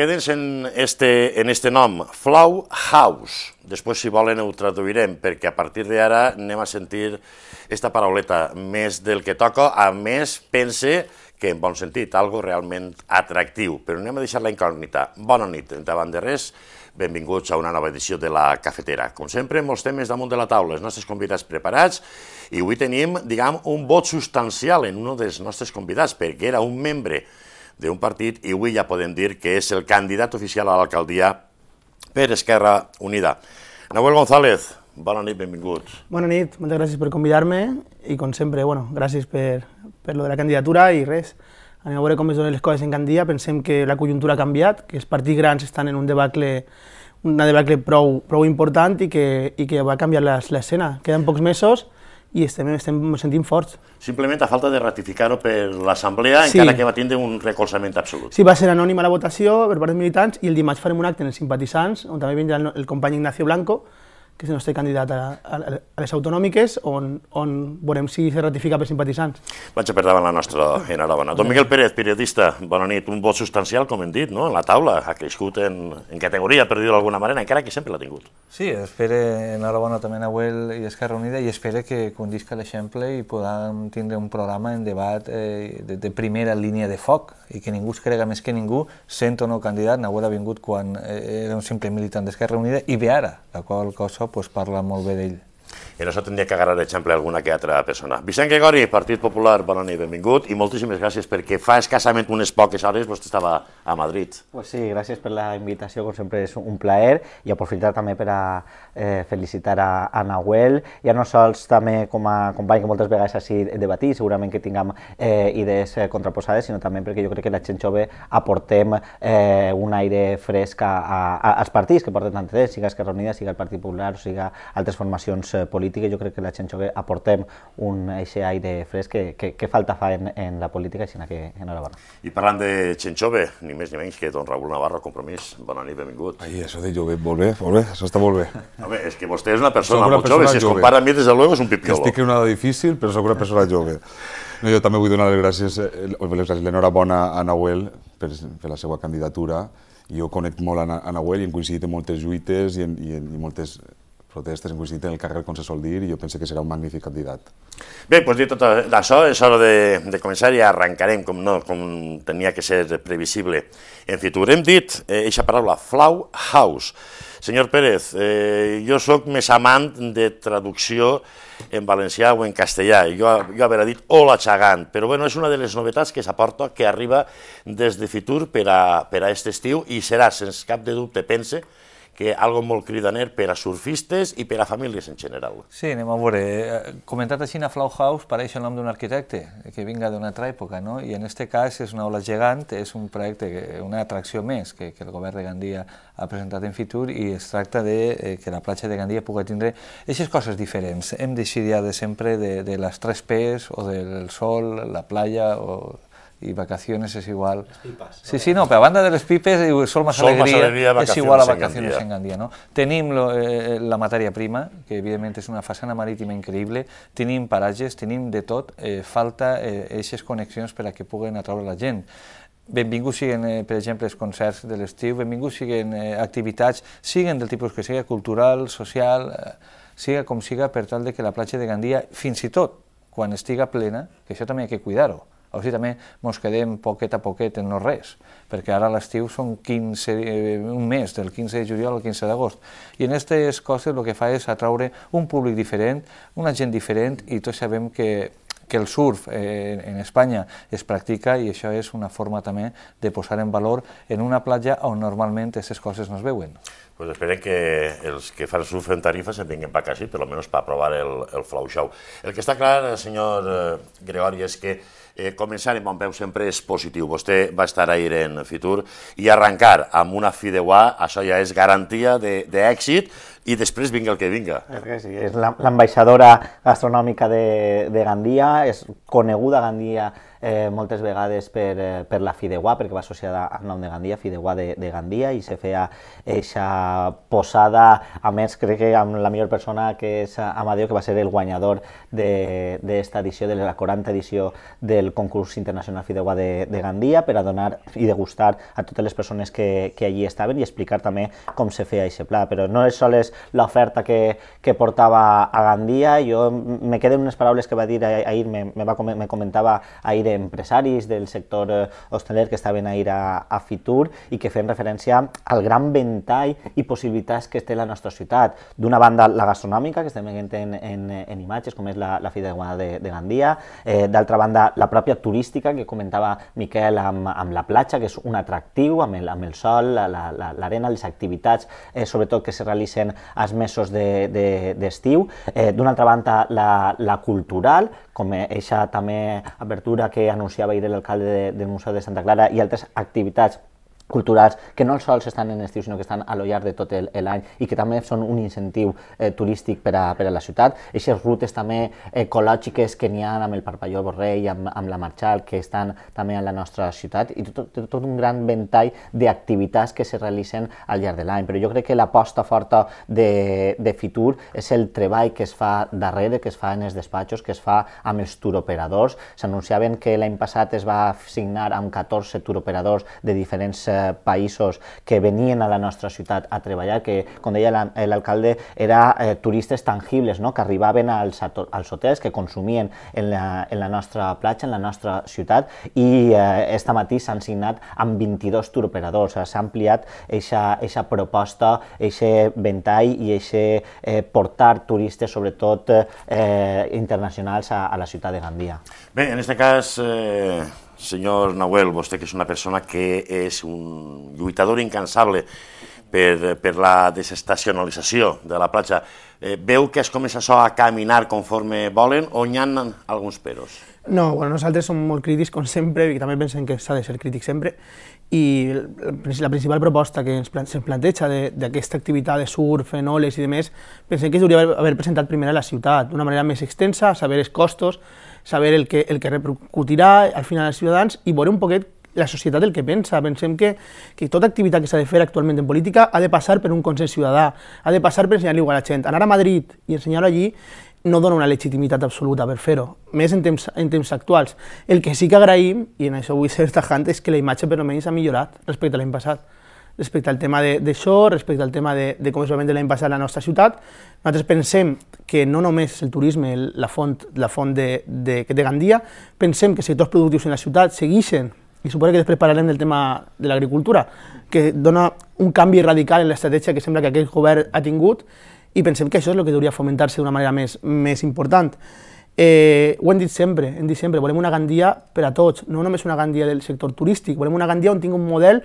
queden en, este, en este nom, Flau House. Després, si volen, ho traduirem, perquè a partir d'ara anem a sentir esta parauleta més del que toca, a més, pense que en bon sentit, algo realment atractiu, però anem a deixar la incògnita. Bona nit, davant de res, benvinguts a una nova edició de la Cafetera. Com sempre, molts temes damunt de la taula, els nostres convidats preparats, i avui tenim, diguem, un vot substancial en un dels nostres convidats, perquè era un membre d'un partit i avui ja podem dir que és el candidat oficial a l'alcaldia per Esquerra Unida. Nahuel González, bona nit, benvinguts. Bona nit, moltes gràcies per convidar-me i com sempre, bueno, gràcies per, per lo de la candidatura i res. Anem a veure com es donen les coses en Gandia. Pensem que la conjuntura ha canviat, que els partits grans estan en un debacle una debacle prou, prou important i que, i que va canviar l'escena. Queden pocs mesos i estem, estem sentint forts. Simplement a falta de ratificar-ho per l'Assemblea, sí. encara que va tindre un recolzament absolut. Sí, va ser anònima la votació per part dels militants i el dimarts farem un acte en els simpatitzants, on també vindrà el, el company Ignacio Blanco, que si no estic candidat a, a, les autonòmiques, on, on veurem si se ratifica per simpatitzants. Vaig a perdre la nostra enhorabona. Don Miguel Pérez, periodista, bona nit. Un vot substancial, com hem dit, no? en la taula, ha crescut en, en categoria, per dir-ho d'alguna manera, encara que sempre l'ha tingut. Sí, espero enhorabona també Nahuel i Esquerra Unida i espero que condisca l'exemple i podam tindre un programa en debat eh, de, de primera línia de foc i que ningú es crega més que ningú, sent o no candidat, Nahuel ha vingut quan eh, era un simple militant d'Esquerra Unida i ve ara, la qual cosa pues parla molt bé en això tindria que agarrar exemple alguna que altra persona. Vicent Gregori, Partit Popular, bona nit, benvingut, i moltíssimes gràcies perquè fa escassament unes poques hores vostè estava a Madrid. Pues sí, gràcies per la invitació, com sempre és un plaer, i aprofitar també per a eh, felicitar a, a Nahuel, ja no sols també com a company que moltes vegades així debatir, segurament que tinguem eh, idees eh, contraposades, sinó també perquè jo crec que la gent jove aportem eh, un aire fresc a, a, a, als partits que porten tant temps, siga Esquerra Unida, siga el Partit Popular, siga altres formacions eh, polítiques, política jo crec que la gent jove aportem un eixe aire fresc que, que, que falta fa en, en la política, sinó que enhorabona. I parlant de gent jove, ni més ni menys que don Raül Navarro, compromís, bona nit, benvingut. Ai, això de jove, molt bé, molt bé, això està molt bé. Home, és que vostè és una persona una molt persona jove, si es jove. compara amb mi, des de luego, és un pipiolo. Que estic en una edat difícil, però sóc una persona jove. No, jo també vull donar les gràcies, eh, gràcies l'enhorabona a Nahuel per, per la seva candidatura. Jo conec molt a, a Nahuel i hem coincidit en moltes lluites i, en, i, en, i moltes protestes en Coixinita en el carrer, com se sol dir, i jo penso que serà un magnífic candidat. Bé, doncs dit tot això, és hora de, de començar i arrencarem, com no, com tenia que ser previsible. En futur hem dit eh, eixa paraula, Flau House. Senyor Pérez, eh, jo sóc més amant de traducció en valencià o en castellà. Jo, jo haver dit hola xagant, però bueno, és una de les novetats que s'aporta, que arriba des de Fitur per a, per a aquest estiu i serà, sens cap de dubte, pense, que algo molt cridaner per a surfistes i per a famílies en general. Sí, anem a veure. Eh, comentat així a Flau House pareix el nom d'un arquitecte que vinga d'una altra època, no? I en aquest cas és una ola gegant, és un projecte, una atracció més que, que el govern de Gandia ha presentat en Fitur i es tracta de eh, que la platja de Gandia pugui tindre aquestes coses diferents. Hem decidit ja de sempre de, de les tres P's o del sol, la playa o i vacaciones és igual... Sí, sí, no, però a banda de les pipes, Sol Sol alegria, más alegria és igual a vacaciones en Gandia. No? Tenim lo, eh, eh, la matèria prima, que evidentment és una façana marítima increïble, tenim paratges, tenim de tot, eh, falta aquestes eh, connexions per a que puguen atraure la gent. Benvinguts siguen, eh, per exemple, els concerts de l'estiu, benvinguts siguen eh, activitats, siguen del tipus que sigui, cultural, social, eh, siga com siga, per tal de que la platja de Gandia, fins i tot quan estiga plena, que això també hi ha que cuidar-ho, o sigui, també ens quedem poquet a poquet en no res, perquè ara l'estiu són 15, eh, un mes, del 15 de juliol al 15 d'agost. I en aquestes coses el que fa és atraure un públic diferent, una gent diferent, i tots sabem que que el surf eh, en Espanya es practica i això és una forma també de posar en valor en una platja on normalment aquestes coses no es veuen. Pues esperem que els que fan surf en Tarifa se'n vinguin per aquí, per almenys per provar el, el flow show. El que està clar, eh, senyor eh, Gregori, és que Eh, començar en bon peu sempre és positiu. Vostè va estar ahir en Fitur i arrencar amb una fi de guà, això ja és garantia d'èxit i després vinga el que vinga. És que sí, és l'ambaixadora gastronòmica de, de Gandia, és coneguda Gandia eh, moltes vegades per, eh, per la Fideuà, perquè va associada al nom de Gandia, Fideuà de, de Gandia, i se feia eixa posada, a més crec que amb la millor persona que és Amadeo, que va ser el guanyador d'esta edició, de la 40 edició del concurs internacional Fideuà de, de Gandia, per a donar i degustar a totes les persones que, que allí estaven i explicar també com se feia aquest pla. Però no és sols l'oferta que, que portava a Gandia, jo me quedo en unes paraules que va dir ahir, me, me, va, me comentava ahir d'empresaris del sector eh, hosteler que estaven ahir a, a Fitur i que feien referència al gran ventall i possibilitats que té la nostra ciutat. D'una banda, la gastronòmica, que estem veient en, en, en imatges, com és la, la Fira de Guada de, de Gandia, eh, d'altra banda, la pròpia turística, que comentava Miquel amb, amb la platja, que és un atractiu, amb el, amb el sol, l'arena, la, la, les activitats, eh, sobretot que se realitzen als mesos d'estiu. De, de, eh, D'una altra banda, la, la cultural, com eh, eixa també apertura que anunciava ahir l'alcalde del Museu de Santa Clara i altres activitats culturals que no sols estan en estiu sinó que estan a lo llarg de tot l'any i que també són un incentiu eh, turístic per a, per a la ciutat. Eixes rutes també eh, ecològiques que n'hi ha amb el Parpalló Borrell, amb, amb la Marxal, que estan també a la nostra ciutat i tot, tot, tot un gran ventall d'activitats que se realitzen al llarg de l'any. Però jo crec que l'aposta forta de, de Fitur és el treball que es fa darrere, que es fa en els despatxos, que es fa amb els turoperadors. S'anunciaven que l'any passat es va signar amb 14 turoperadors de diferents eh, països que venien a la nostra ciutat a treballar, que, com deia eh, l'alcalde, era eh, turistes tangibles, no? que arribaven als, als hotels, que consumien en la, en la nostra platja, en la nostra ciutat, i eh, esta matí s'han signat amb 22 turoperadors, s'ha ampliat aquesta proposta, aquest ventall i aquest eh, portar turistes, sobretot eh, eh, internacionals, a, a la ciutat de Gandia. Bé, en aquest cas, eh, Senyor Nahuel, vostè que és una persona que és un lluitador incansable per, per la desestacionalització de la platja, eh, veu que es comença això a caminar conforme volen o hi ha alguns peros? No, bueno, nosaltres som molt crítics, com sempre, i també pensem que s'ha de ser crític sempre, i la principal proposta que ens planteja d'aquesta activitat de surf, fenoles i demés, pensem que es hauria haver presentat primer a la ciutat, d'una manera més extensa, saber els costos, saber el que, el que repercutirà al final als ciutadans i veure un poquet la societat el que pensa. Pensem que, que tota activitat que s'ha de fer actualment en política ha de passar per un consens ciutadà, ha de passar per ensenyar-li a la gent. Anar a Madrid i ensenyar-ho allí no dona una legitimitat absoluta per fer-ho, més en temps, en temps actuals. El que sí que agraïm, i en això vull ser tajant, és que la imatge per almenys ha millorat respecte a l'any passat respecte al tema d'això, respecte al tema de, de com es va vendre l'any passat la nostra ciutat. Nosaltres pensem que no només el turisme, la font, la font de, de, de Gandia, pensem que sectors productius en la ciutat segueixen, i suposo que després parlarem del tema de l'agricultura, que dona un canvi radical en l'estratègia que sembla que aquest govern ha tingut, i pensem que això és el que hauria fomentar-se d'una manera més, més important. Eh, ho hem dit sempre, hem dit sempre, volem una Gandia per a tots, no només una Gandia del sector turístic, volem una Gandia on tingui un model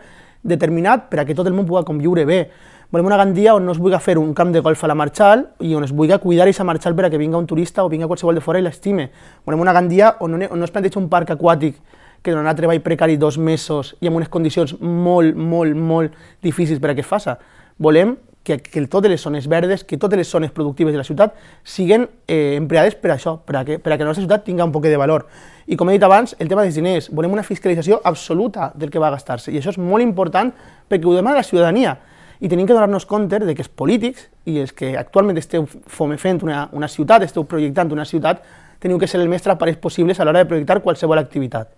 determinat para que todo el mundo pueda conviure bé. Volem una gandia on no es a hacer un camp de golf a la marchal y on es a cuidar esa marchal para que venga un turista o venga qualsevol de fora i l'estime. Volem una gandia on no, on no es planteja un parque acuático que donarà treball precari dos mesos y en unes condiciones molt, molt, molt difíciles para que es faça. Volem que, que totes les zones verdes, que totes les zones productives de la ciudad siguen eh, empleades per que, per a que la nostra ciutat un poco de valor. I com he dit abans, el tema dels diners, volem una fiscalització absoluta del que va gastar-se, i això és molt important perquè ho demana la ciutadania, i tenim que donar-nos compte de que els polítics i els que actualment esteu fent una, una ciutat, esteu projectant una ciutat, teniu que ser el més transparents possibles a l'hora de projectar qualsevol activitat.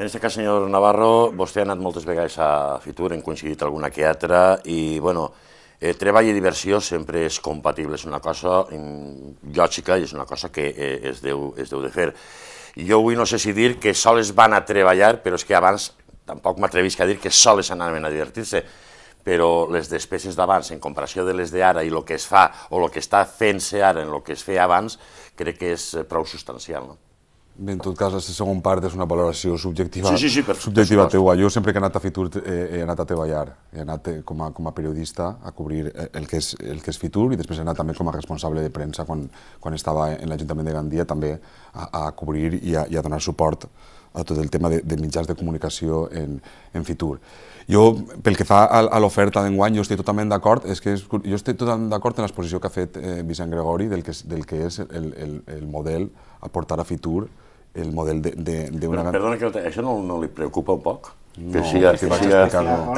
En aquest cas, senyor Navarro, vostè ha anat moltes vegades a Fitur, hem coincidit alguna que altra, i, bueno, eh, treball i diversió sempre és compatible, és una cosa mm, lògica i és una cosa que eh, es, deu, es deu de fer. Jo avui no sé si dir que soles van a treballar, però és que abans tampoc m'atrevis a dir que soles anaven a divertir-se, però les despeses d'abans en comparació de les d'ara i el que es fa o el que està fent-se ara en el que es feia abans crec que és eh, prou substancial. No? en tot cas, la segon part és una valoració subjectiva, sí, sí, sí, per, subjectiva teua. Jo sempre que he anat a Fitur he, eh, he anat a treballar, he anat eh, com a, com a periodista a cobrir eh, el que, és, el que és Fitur i després he anat també com a responsable de premsa quan, quan estava en l'Ajuntament de Gandia també a, a cobrir i a, i a donar suport a tot el tema de, de mitjans de comunicació en, en Fitur. Jo, pel que fa a, a l'oferta d'enguany, jo estic totalment d'acord, és que és, jo estic totalment d'acord en l'exposició que ha fet eh, Vicent Gregori del que, del que és el, el, el model a portar a Fitur el model de, de, de una... Però, perdona, que això no, no li preocupa un poc? No, que siga, que siga... No.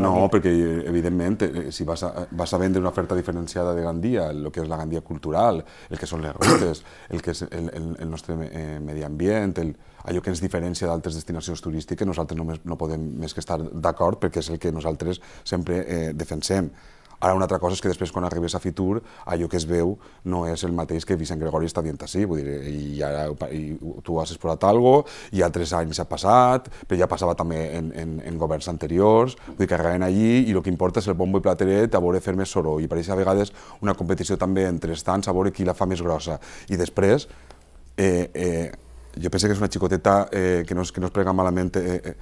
no, perquè evidentment eh, eh, si vas a, vas a vendre una oferta diferenciada de Gandia, el que és la Gandia cultural, el que són les rutes, el que és el, el, el nostre eh, medi ambient, el, allò que ens diferencia d'altres destinacions turístiques, nosaltres només, no podem més que estar d'acord perquè és el que nosaltres sempre eh, defensem. Ara, una altra cosa és que després, quan arribes a Fitur, allò que es veu no és el mateix que Vicent Gregori està dient així, vull dir, i ara i tu has explorat algo, i tres anys ha passat, però ja passava també en, en, en governs anteriors, vull dir que arriben allí i el que importa és el bombo i plateret a veure fer més soroll, i pareix a vegades una competició també entre estants a veure qui la fa més grossa, i després eh, eh, jo penso que és una xicoteta eh, que, no es, que no es prega malament eh, eh,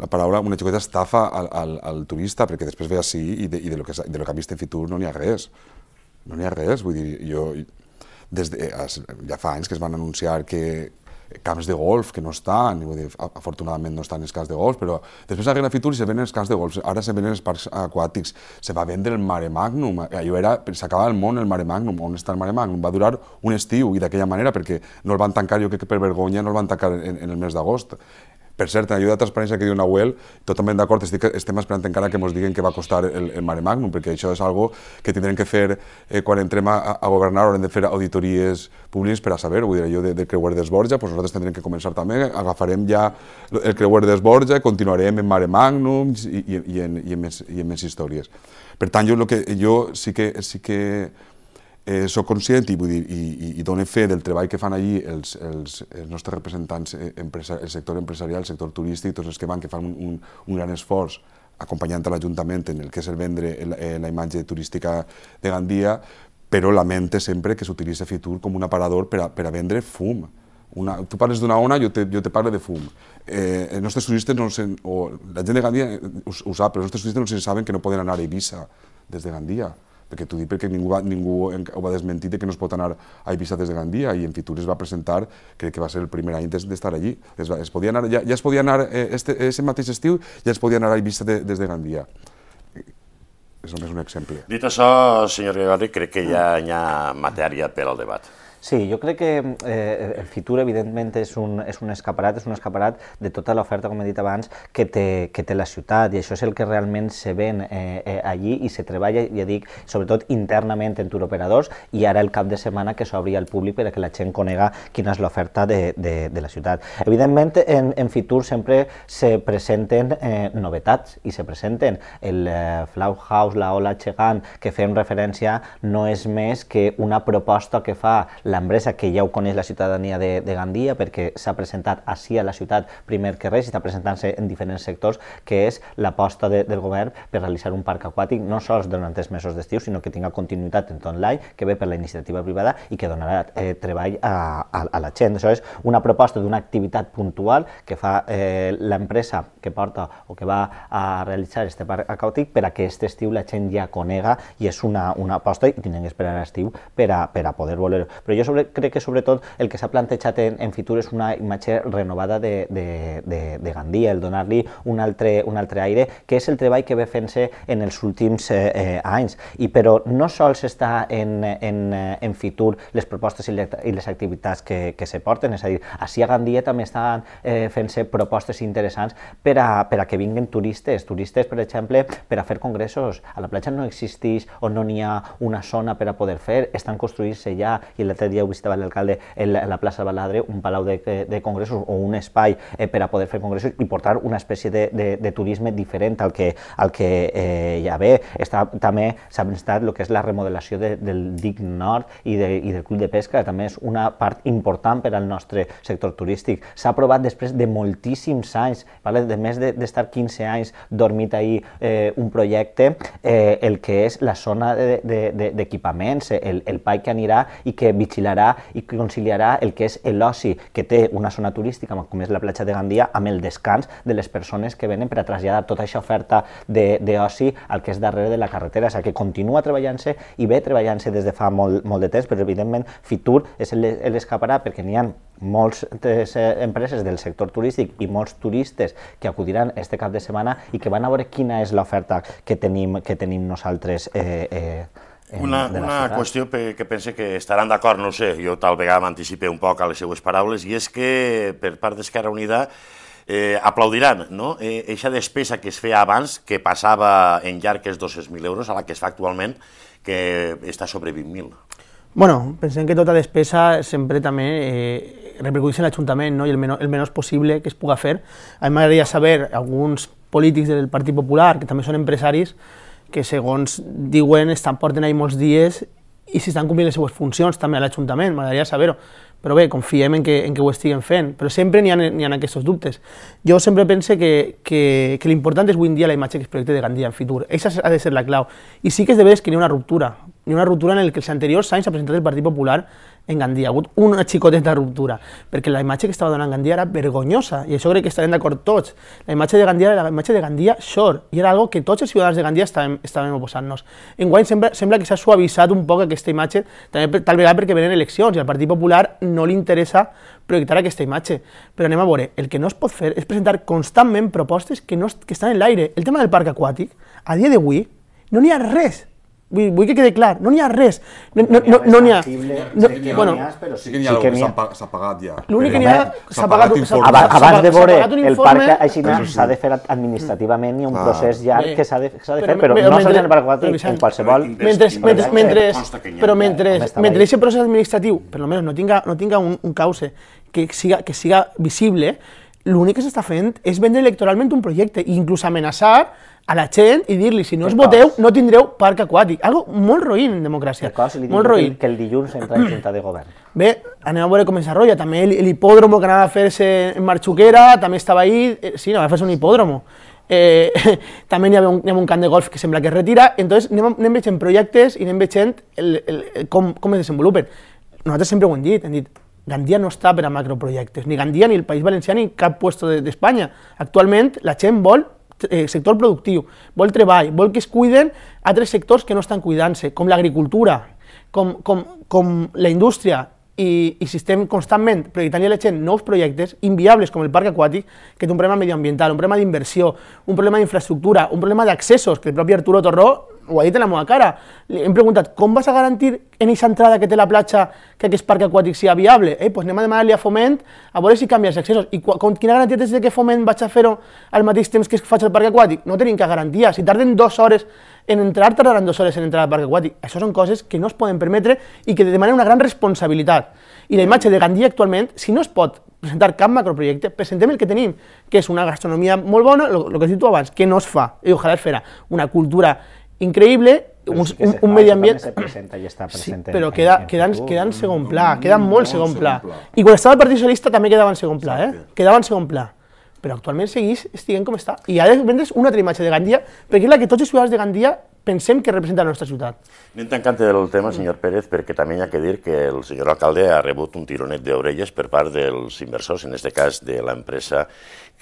la paraula una xicota estafa al, al, al turista, perquè després ve així i de, i de, lo, que, de lo que ha vist en Fitur no n'hi ha res. No n'hi ha res, vull dir, jo... Des de, eh, ja fa anys que es van anunciar que camps de golf que no estan, vull dir, afortunadament no estan els camps de golf, però després arriben a Fitur i se venen els camps de golf, ara se venen els parcs aquàtics, se va vendre el Mare Magnum, eh, allò era, s'acaba el món el Mare Magnum, on està el Mare Magnum, va durar un estiu i d'aquella manera, perquè no el van tancar, jo crec que per vergonya no el van tancar en, en el mes d'agost, per cert, en ajuda de transparència que diu Nahuel, totalment d'acord, estem esperant encara que ens diguin que va costar el, el mare magnum, perquè això és algo que tindrem que fer eh, quan entrem a, a governar, haurem de fer auditories públiques per a saber, vull dir, allò de, de creuer d'esborja, doncs nosaltres tindrem que començar també, agafarem ja el creuer d'esborja, continuarem en mare magnum i, i, i, en, i, en, més, i en més històries. Per tant, jo, lo que, jo sí que, sí que eh, soc conscient i, vull dir, i, i, i dono fe del treball que fan allí els, els, els nostres representants, eh, empresa, el sector empresarial, el sector turístic, tots els que van, que fan un, un, gran esforç acompanyant l'Ajuntament en el que és el vendre eh, la, eh, la imatge turística de Gandia, però lamente sempre que s'utilitza Fitur com un aparador per a, per a vendre fum. Una, tu parles d'una ona, jo te, jo te parlo de fum. Eh, els nostres turistes, no sen, o la gent de Gandia ho, ho sap, però els nostres turistes no se saben que no poden anar a Eivissa des de Gandia perquè t'ho dic perquè ningú, va, ningú ho va desmentir de que no es pot anar a Eivissa des de Gandia i en Fitur es va presentar, crec que va ser el primer any d'estar allí. Es, va, es podia anar, ja, ja es podia anar eh, este, ese mateix estiu, ja es podia anar a Eivissa de, des de Gandia. És només un exemple. Dit això, senyor Gregori, crec que ja hi ha matèria per al debat. Sí, jo crec que mm, eh, el Fitur, evidentment, és un, és un escaparat, és un escaparat de tota l'oferta, com he dit abans, que té, que té la ciutat, i això és el que realment se ven eh, eh, allí i se treballa, ja dic, sobretot internament en turoperadors, i ara el cap de setmana que s'obri al públic perquè la gent conega quina és l'oferta de, de, de la ciutat. Evidentment, en, en Fitur sempre se presenten eh, novetats, i se presenten el eh, Flau House, la Ola Chegan, que fem referència, no és més que una proposta que fa l'empresa que ja ho coneix la ciutadania de, de Gandia perquè s'ha presentat així a la ciutat primer que res i està presentant-se en diferents sectors, que és l'aposta de, del govern per realitzar un parc aquàtic no sols durant els mesos d'estiu, sinó que tinga continuïtat en tot l'any, que ve per la iniciativa privada i que donarà eh, treball a, a, a la gent. Això és una proposta d'una activitat puntual que fa eh, l'empresa que porta o que va a realitzar este parc aquàtic per a que aquest estiu la gent ja conega i és una, una aposta i tenen que esperar a estiu per a, per a poder voler. Però jo jo sobre, crec que sobretot el que s'ha plantejat en, en Fitur és una imatge renovada de, de, de, de Gandia, el donar-li un, altre, un altre aire, que és el treball que ve fent-se en els últims eh, eh anys. I però no sols està en, en, eh, en Fitur les propostes i les activitats que, que se porten, és a dir, així a Gandia també estan eh, fent-se propostes interessants per a, per a que vinguin turistes, turistes, per exemple, per a fer congressos. A la platja no existeix o no n'hi ha una zona per a poder fer, estan construint-se ja i l'altre dia ho visitava l'alcalde en, la, plaça Baladre, un palau de, eh, de congressos o un espai eh, per a poder fer congressos i portar una espècie de, de, de turisme diferent al que, al que eh, hi ha bé. Està, també s'ha estat el que és la remodelació de, del DIC Nord i, de, i del Club de Pesca, que també és una part important per al nostre sector turístic. S'ha aprovat després de moltíssims anys, vale? de més d'estar de, 15 anys dormit ahir eh, un projecte, eh, el que és la zona d'equipaments, de, de, de, el, el PAI que anirà i que vigilarà conciliarà i conciliarà el que és l'oci que té una zona turística com és la platja de Gandia amb el descans de les persones que venen per a traslladar tota aquesta oferta d'oci al que és darrere de la carretera, o sigui que continua treballant-se i ve treballant-se des de fa molt, molt de temps, però evidentment Fitur és l'escaparà perquè n'hi ha moltes eh, empreses del sector turístic i molts turistes que acudiran este cap de setmana i que van a veure quina és l'oferta que tenim, que tenim nosaltres eh, eh, una, una qüestió que pense que estaran d'acord, no sé, jo tal vegada m'anticipé un poc a les seues paraules, i és que per part d'Esquerra Unida eh, aplaudiran, no? Eh, eixa despesa que es feia abans, que passava en llarg els 200.000 euros, a la que es fa actualment, que està sobre 20.000. Bueno, pensem que tota despesa sempre també eh, repercuteix en l'Ajuntament no? i el menor, el menys possible que es puga fer. A mi m'agradaria saber alguns polítics del Partit Popular, que també són empresaris, que segons diuen estan porten ahir molts dies i si estan complint les seues funcions també a l'Ajuntament, m'agradaria saber-ho. Però bé, confiem en que, en que ho estiguen fent, però sempre n'hi ha, hi ha aquests dubtes. Jo sempre pense que, que, que l'important és avui en dia la imatge que es projecta de Gandia en futur. Aquesta ha de ser la clau. I sí que és de veres que hi ha una ruptura, ni una ruptura en la que el anterior Sainz ha presentado el Partido Popular en Gandía. Ha habido una esta ruptura, porque la imagen que dando en Gandía era vergonzosa y eso creo que de acuerdo tots. La imagen de Gandía era la imagen de Gandía short, y era algo que todos los ciudadanos de Gandía estaban estàvem En en sembra se se que s'ha un poco que imatge, també tal que ver en elecciones y al Partido Popular no interesa proyectar proyectar esta imagen. Pero anem a Bore, el que no es pot es presentar constantemente propostes que, no, que están en aire El tema del parque acuático, a día de hoy, no ni a res Vull, vull que quede clar, no n'hi ha res. No n'hi no, no, ha. sí que bueno, però sí, que n'hi ha sí que s'ha pagat ja. L'únic que n'hi ha... S'ha pagat, pagat Abans de veure el parc així s'ha de fer administrativament, hi ha un procés llarg que s'ha de, de fer, però no s'ha n'ha pagat en qualsevol... Mentre, mentre, mentre, però mentre, mentre aquest procés administratiu, per almenys no tinga, no tinga un, un cauce que siga, que siga visible, l'únic que s'està fent és vendre electoralment un projecte i inclús amenaçar a la Chen y dirle si no es voteu, no tindreu parque acuático. Algo muy ruin en democracia, muy ruin. que el dilluns entra en junta de govern. ve anem a veure También el, el hipódromo que nada a hacer en Marchuquera también estaba ahí, eh, sí, no, va a hacer un hipódromo. Eh, también había un, can de golf que sembla que retira, entonces anem, anem veient projectes y anem veient el, el, el, com, com es desenvolupen. Nosaltres sempre ho no está para macroproyectos ni Gandía, ni el País valenciano, ni cap de España. Actualmente la Chen vol eh, sector productiu, vol treball, vol que es cuiden altres sectors que no estan cuidant-se, com l'agricultura, com, com, com la indústria, i, i si estem constantment prioritant i elegint nous projectes inviables com el parc aquàtic, que té un problema medioambiental, un problema d'inversió, un problema d'infraestructura, un problema d'accessos, que el propi Arturo Torró o ahí te la a cara. Me preguntas ¿cómo vas a garantir en esa entrada que te la placha que es parque acuático sea viable? Eh, pues anem a demanar a Foment a ver si cambias de ¿Y y quién garantía garantías que Foment va a hacerlo al mateix temps que facha el parque acuático? No tienen que garantías Si tarden dos horas en entrar, tardarán dos horas en entrar al parque acuático, Esas son cosas que no pueden pueden permitir y que demandan una gran responsabilidad y la imagen de Gandía actualmente, si no es pod presentar macro macroproyecto, presentemos el que tenéis que es una gastronomía muy buena, lo que si tú que nos fa, Y ojalá esfera una cultura increïble, un, sí un, un medi ambient... Se presenta i està present sí, però queda, en, quedan, en quedan segon pla, quedan mm, molt segon pla. I quan estava el Partit Socialista també quedava en segon pla, eh? quedava en segon pla. Però actualment seguís estiguent com està. I ara vendre's una altra imatge de Gandia, perquè és la que tots els ciutadans de Gandia pensem que representa la nostra ciutat. Anem tancant el tema, senyor Pérez, perquè també hi ha que dir que el senyor alcalde ha rebut un tironet d'orelles per part dels inversors, en aquest cas de l'empresa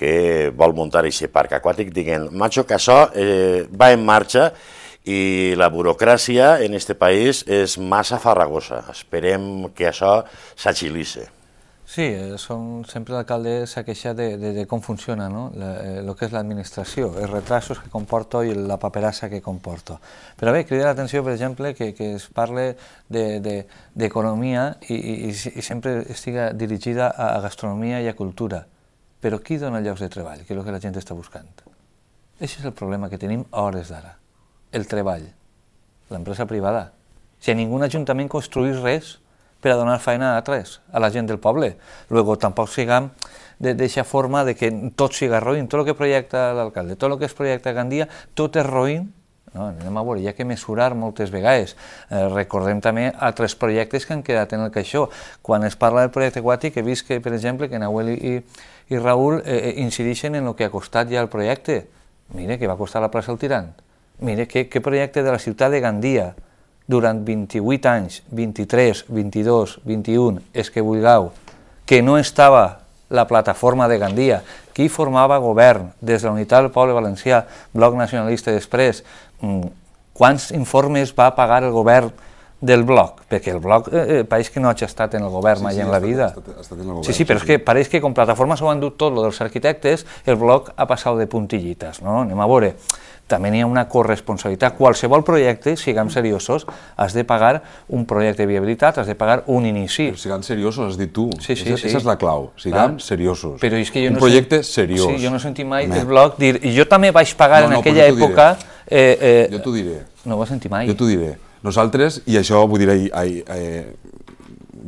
que vol muntar aquest parc aquàtic, diguent, macho, que això eh, va en marxa, i la burocràcia en aquest país és massa farragosa. Esperem que això s'agilisse. Sí, eh, són, sempre l'alcalde s'ha queixat de, de, de com funciona no? la, eh, lo que és l'administració, els retrasos que comporta i la paperassa que comporta. Però bé, crida l'atenció, per exemple, que, que es parle d'economia de, de, i, i, i sempre estiga dirigida a, a gastronomia i a cultura. Però qui dona llocs de treball, que és el que la gent està buscant? Aquest és el problema que tenim a hores d'ara el treball, l'empresa privada. Si a ningú ajuntament construís res per a donar feina a altres, a la gent del poble. Luego, tampoc sigam d'aquesta forma de que tot siga roïn, tot el que projecta l'alcalde, tot el que es projecta Gandia, tot és roïn no? Anem a veure, hi ha que mesurar moltes vegades. Eh, recordem també altres projectes que han quedat en el caixó. Quan es parla del projecte aquàtic he vist que, per exemple, que Nahuel i, i Raül eh, eh incideixen en el que ha costat ja el projecte. Mira, que va costar la plaça el Tirant mira, què, què projecte de la ciutat de Gandia, durant 28 anys, 23, 22, 21, és que vulgueu, que no estava la plataforma de Gandia, qui formava govern des de la Unitat del Poble Valencià, Bloc Nacionalista després, mm, quants informes va pagar el govern del bloc, perquè el bloc eh, eh pareix que no ha estat en el govern sí, mai sí, en la vida. Ha estat, ha estat en el govern, sí, sí, però sí. és que pareix que com plataforma s'ho han dut tot, lo dels arquitectes, el bloc ha passat de puntillites, no? Anem a veure també n'hi ha una corresponsabilitat. Qualsevol projecte, siguem seriosos, has de pagar un projecte de viabilitat, has de pagar un inici. Però siguem seriosos, has dit tu. Sí, sí, Esa, sí. Esa és la clau, siguem Clar. seriosos. Però és que jo un no projecte sent... seriós. Sí, jo no he sentit mai el blog dir jo també vaig pagar no, no, en aquella època... Eh, eh, jo t'ho diré. No ho vas sentir mai. Jo t'ho diré. Nosaltres, i això vull dir, ahir, ahir, eh, ahir,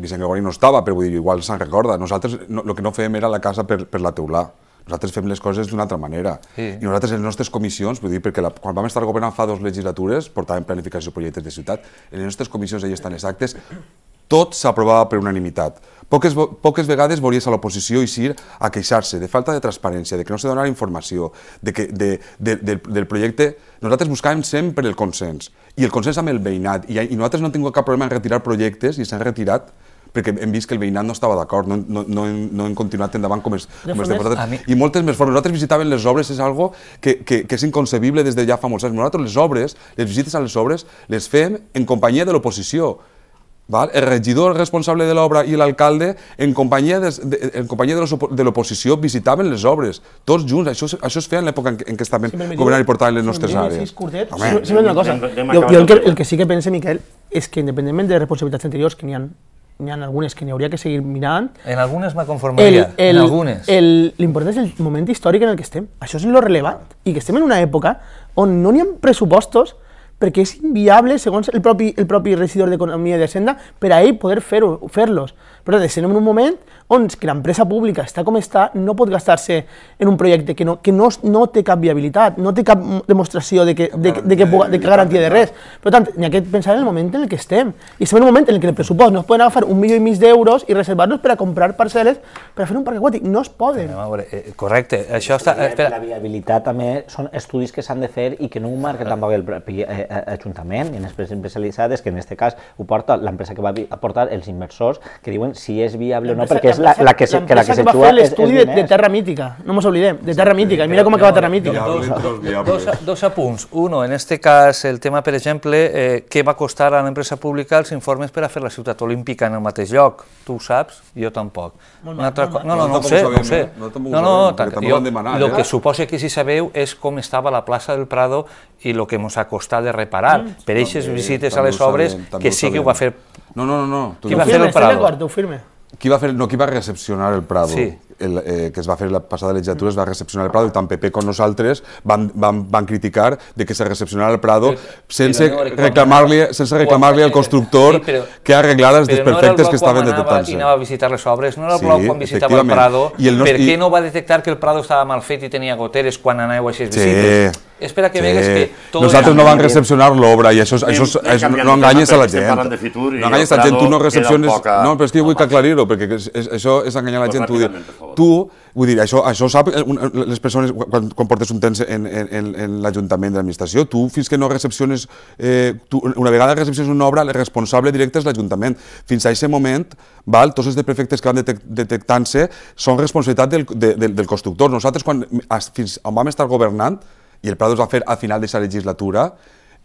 Vicent Gregori no estava, però vull dir, igual se'n recorda, nosaltres el no, lo que no fèiem era la casa per, per la teulà. Nosaltres fem les coses d'una altra manera. Sí. I nosaltres, en les nostres comissions, vull dir, perquè la, quan vam estar governant fa dues legislatures, portàvem planificació de projectes de ciutat, en les nostres comissions allà estan les actes, tot s'aprovava per unanimitat. Poques, poques vegades volies a l'oposició sir a queixar-se de falta de transparència, de que no se donava informació, de que, de, de, del, del projecte... Nosaltres buscàvem sempre el consens, i el consens amb el veïnat, i, i nosaltres no hem tingut cap problema en retirar projectes, i s'han retirat perquè hem vist que el veïnat no estava d'acord, no, no, no, hem, no hem continuat endavant com es, com es de mi... I moltes més formes. Nosaltres visitàvem les obres, és algo que, que, que és inconcebible des de ja fa molts anys. Nosaltres les obres, les visites a les obres, les fem en companyia de l'oposició. Val? El regidor responsable de l'obra i l'alcalde, en companyia de, de, en companyia de l'oposició, visitaven les obres, tots junts. Això, això es feia en l'època en, en què estaven sí, governant i portant les nostres àrees. Sí, sí, sí, sí, sí, una cosa. Jo, el, que, el que sí que pense, Miquel, és que independentment de responsabilitats anteriors que n'hi ha, n'hi ha algunes que n'hi hauria que seguir mirant. En algunes me conformaria, el, el, en algunes. L'important és el moment històric en el que estem. Això és lo relevant. I que estem en una època on no n'hi ha pressupostos perquè és inviable, segons el propi, el propi regidor d'Economia de Senda, per a ell poder fer-los. Fer, Però de ser en un moment doncs que l'empresa pública està com està, no pot gastar-se en un projecte que no, que no, no té cap viabilitat, no té cap demostració de que, de, de, de que, de que garantia de res. Per tant, n'hi ha que pensar en el moment en el que estem. I estem en un moment en el que el pressupost no es poden agafar un milió i mig d'euros i reservar nos per a comprar parcel·les per a fer un parc aquàtic. No es poden. A veure, eh, correcte, això està... Eh, espera. La viabilitat també són estudis que s'han de fer i que no ho marca tampoc el propi eh, Ajuntament, i en empreses especialitzades, que en aquest cas ho porta l'empresa que va aportar els inversors, que diuen si és viable o no, perquè és la, la que, que, la que, que va fer l'estudi de, de, Terra Mítica, no ens oblidem, de Terra Mítica, i mira com acaba Terra Mítica. Dos, dos, dos apunts. Uno, en este cas, el tema, per exemple, eh, què va costar a l'empresa pública els informes per a fer la ciutat olímpica en el mateix lloc. Tu ho saps, jo tampoc. Una altra no, no, no, no ho sé, no ho sé. No, no, no, tant, jo, el eh? que suposa que si sabeu és com estava la plaça del Prado i el que ens ha costat de reparar. Mm, per aquestes visites a les obres, que sí que ho va fer... No, no, no, no. Qui va fer el Prado? Ho firme qui va, fer, no, qui va recepcionar el Prado? Sí, el, eh, que es va fer la passada legislatura, mm. es va recepcionar el Prado, i tant PP com nosaltres van, van, van criticar de que se recepcionarà el Prado sense reclamar-li sense reclamar li al constructor que arreglara els desperfectes que estaven detectant-se. I anava a visitar les obres, no era el blau sí, quan visitava el Prado, I el per què no va detectar que el Prado estava mal fet i tenia goteres quan anàveu a aquestes sí. visites? Espera que sí. vegues que... Tot Nosaltres no vam recepcionar l'obra i això, és, això, no enganyes a la gent. No enganyes a la gent, tu no recepciones... No, però és que jo vull que aclarir-ho, perquè és, això és enganyar la gent. Pues tu, vull dir, això, això sap eh, eh, les persones, quan, quan portes un temps en, en, en l'Ajuntament de l'Administració, tu fins que no recepciones, eh, tu, una vegada recepciones una obra, el responsable directe és l'Ajuntament. Fins a aquest moment, val, tots els prefectes que van detectant-se són responsabilitat del, de, del, del constructor. Nosaltres, quan, fins on vam estar governant, i el Prado es va fer a final d'aquesta legislatura,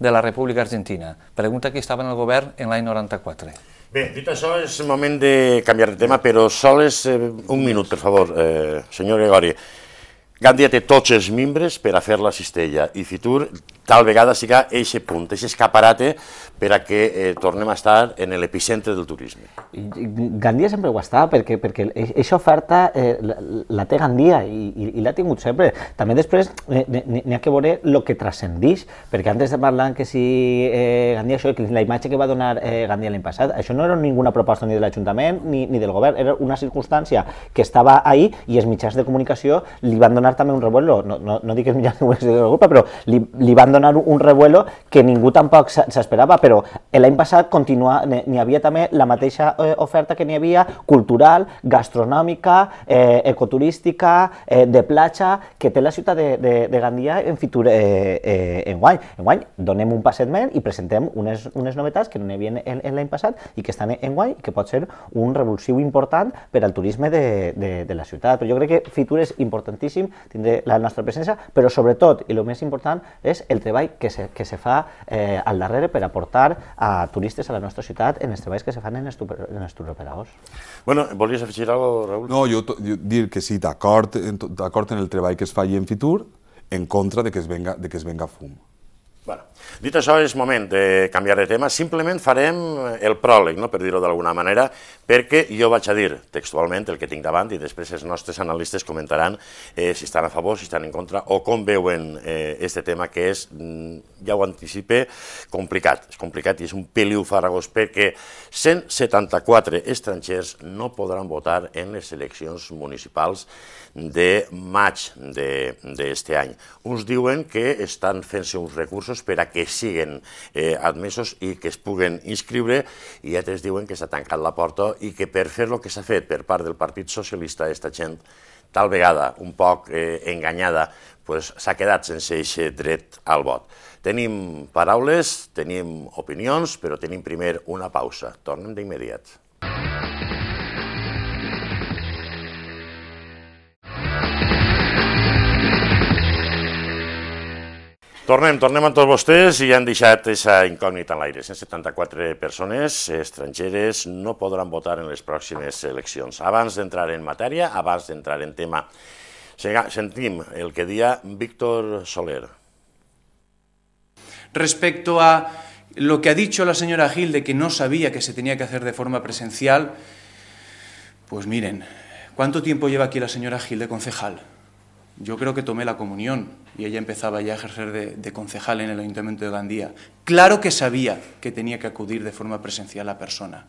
de la República Argentina. Pregunta qui estava en el govern en l'any 94. Bé, dit això, és el moment de canviar de tema, però sols eh, un minut, per favor, eh, senyor Gregori. Gandia té tots els membres per a fer la cistella i Fitur tal vegada siga eixe punt, eixe escaparate per a que eh, tornem a estar en l'epicentre del turisme. Gandia sempre ho està, perquè, perquè aquesta oferta eh, la, la té Gandia i, i, i l'ha tingut sempre. També després eh, n'hi ha que veure el que transcendeix, perquè antes de parlar que si eh, Gandia això, que la imatge que va donar eh, Gandia l'any passat, això no era ninguna proposta ni de l'Ajuntament ni, ni del govern, era una circumstància que estava ahí i els mitjans de comunicació li van donar també un revuelo, no, no, no dic els mitjans de comunicació de Europa, però li, li van donar un revuelo que ningú tampoc s'esperava, però l'any passat n'hi havia també la mateixa eh, oferta que n'hi havia cultural, gastronòmica, eh, ecoturística, eh, de platja, que té la ciutat de, de, de Gandia en fitur eh, eh, en guany. En guany donem un passet més i presentem unes, unes novetats que no n'hi havia l'any passat i que estan en guany i que pot ser un revulsiu important per al turisme de, de, de la ciutat. Però jo crec que Fitur és importantíssim, tindré la nostra presència, però sobretot, i el més important, és el treball que se, que se fa eh, al darrere per aportar portar a turistes a la nostra ciutat en els treballs que se fan en els, en els turoperadors. Bueno, volies afegir alguna cosa, Raül? No, jo, jo dir que sí, d'acord en, en el treball que es faci en Fitur, en contra de que es venga, de que es venga fum. Bueno, dit això, és moment de canviar de tema. Simplement farem eh, el pròleg, no? per dir-ho d'alguna manera, perquè jo vaig a dir textualment el que tinc davant i després els nostres analistes comentaran eh, si estan a favor, si estan en contra o com veuen eh, este tema que és, mm, ja ho anticipe, complicat. És complicat i és un peliu farragós perquè 174 estrangers no podran votar en les eleccions municipals de maig d'aquest any. Uns diuen que estan fent-se uns recursos per a que siguin eh, admesos i que es puguen inscriure, i altres diuen que s'ha tancat la porta i que per fer el que s'ha fet per part del Partit Socialista, aquesta gent, tal vegada un poc eh, enganyada, s'ha pues, quedat sense aquest dret al vot. Tenim paraules, tenim opinions, però tenim primer una pausa. Tornem d'immediat. Tornem, tornem amb tots vostès i han deixat esa incógnita en l'aire. 174 personas estrangeres no podrán votar en próximas elecciones. eleccions. de entrar en materia, avance de entrar en tema, sentim el que día Víctor Soler. Respecto a lo que ha dicho la señora Gil de que no sabía que se tenía que hacer de forma presencial, pues miren, ¿cuánto tiempo lleva aquí la señora Gil de concejal? Yo creo que tomé la comunión y ella empezaba ya a ejercer de, concejal en el Ayuntamiento de Gandía. Claro que sabía que tenía que acudir de forma presencial a la persona,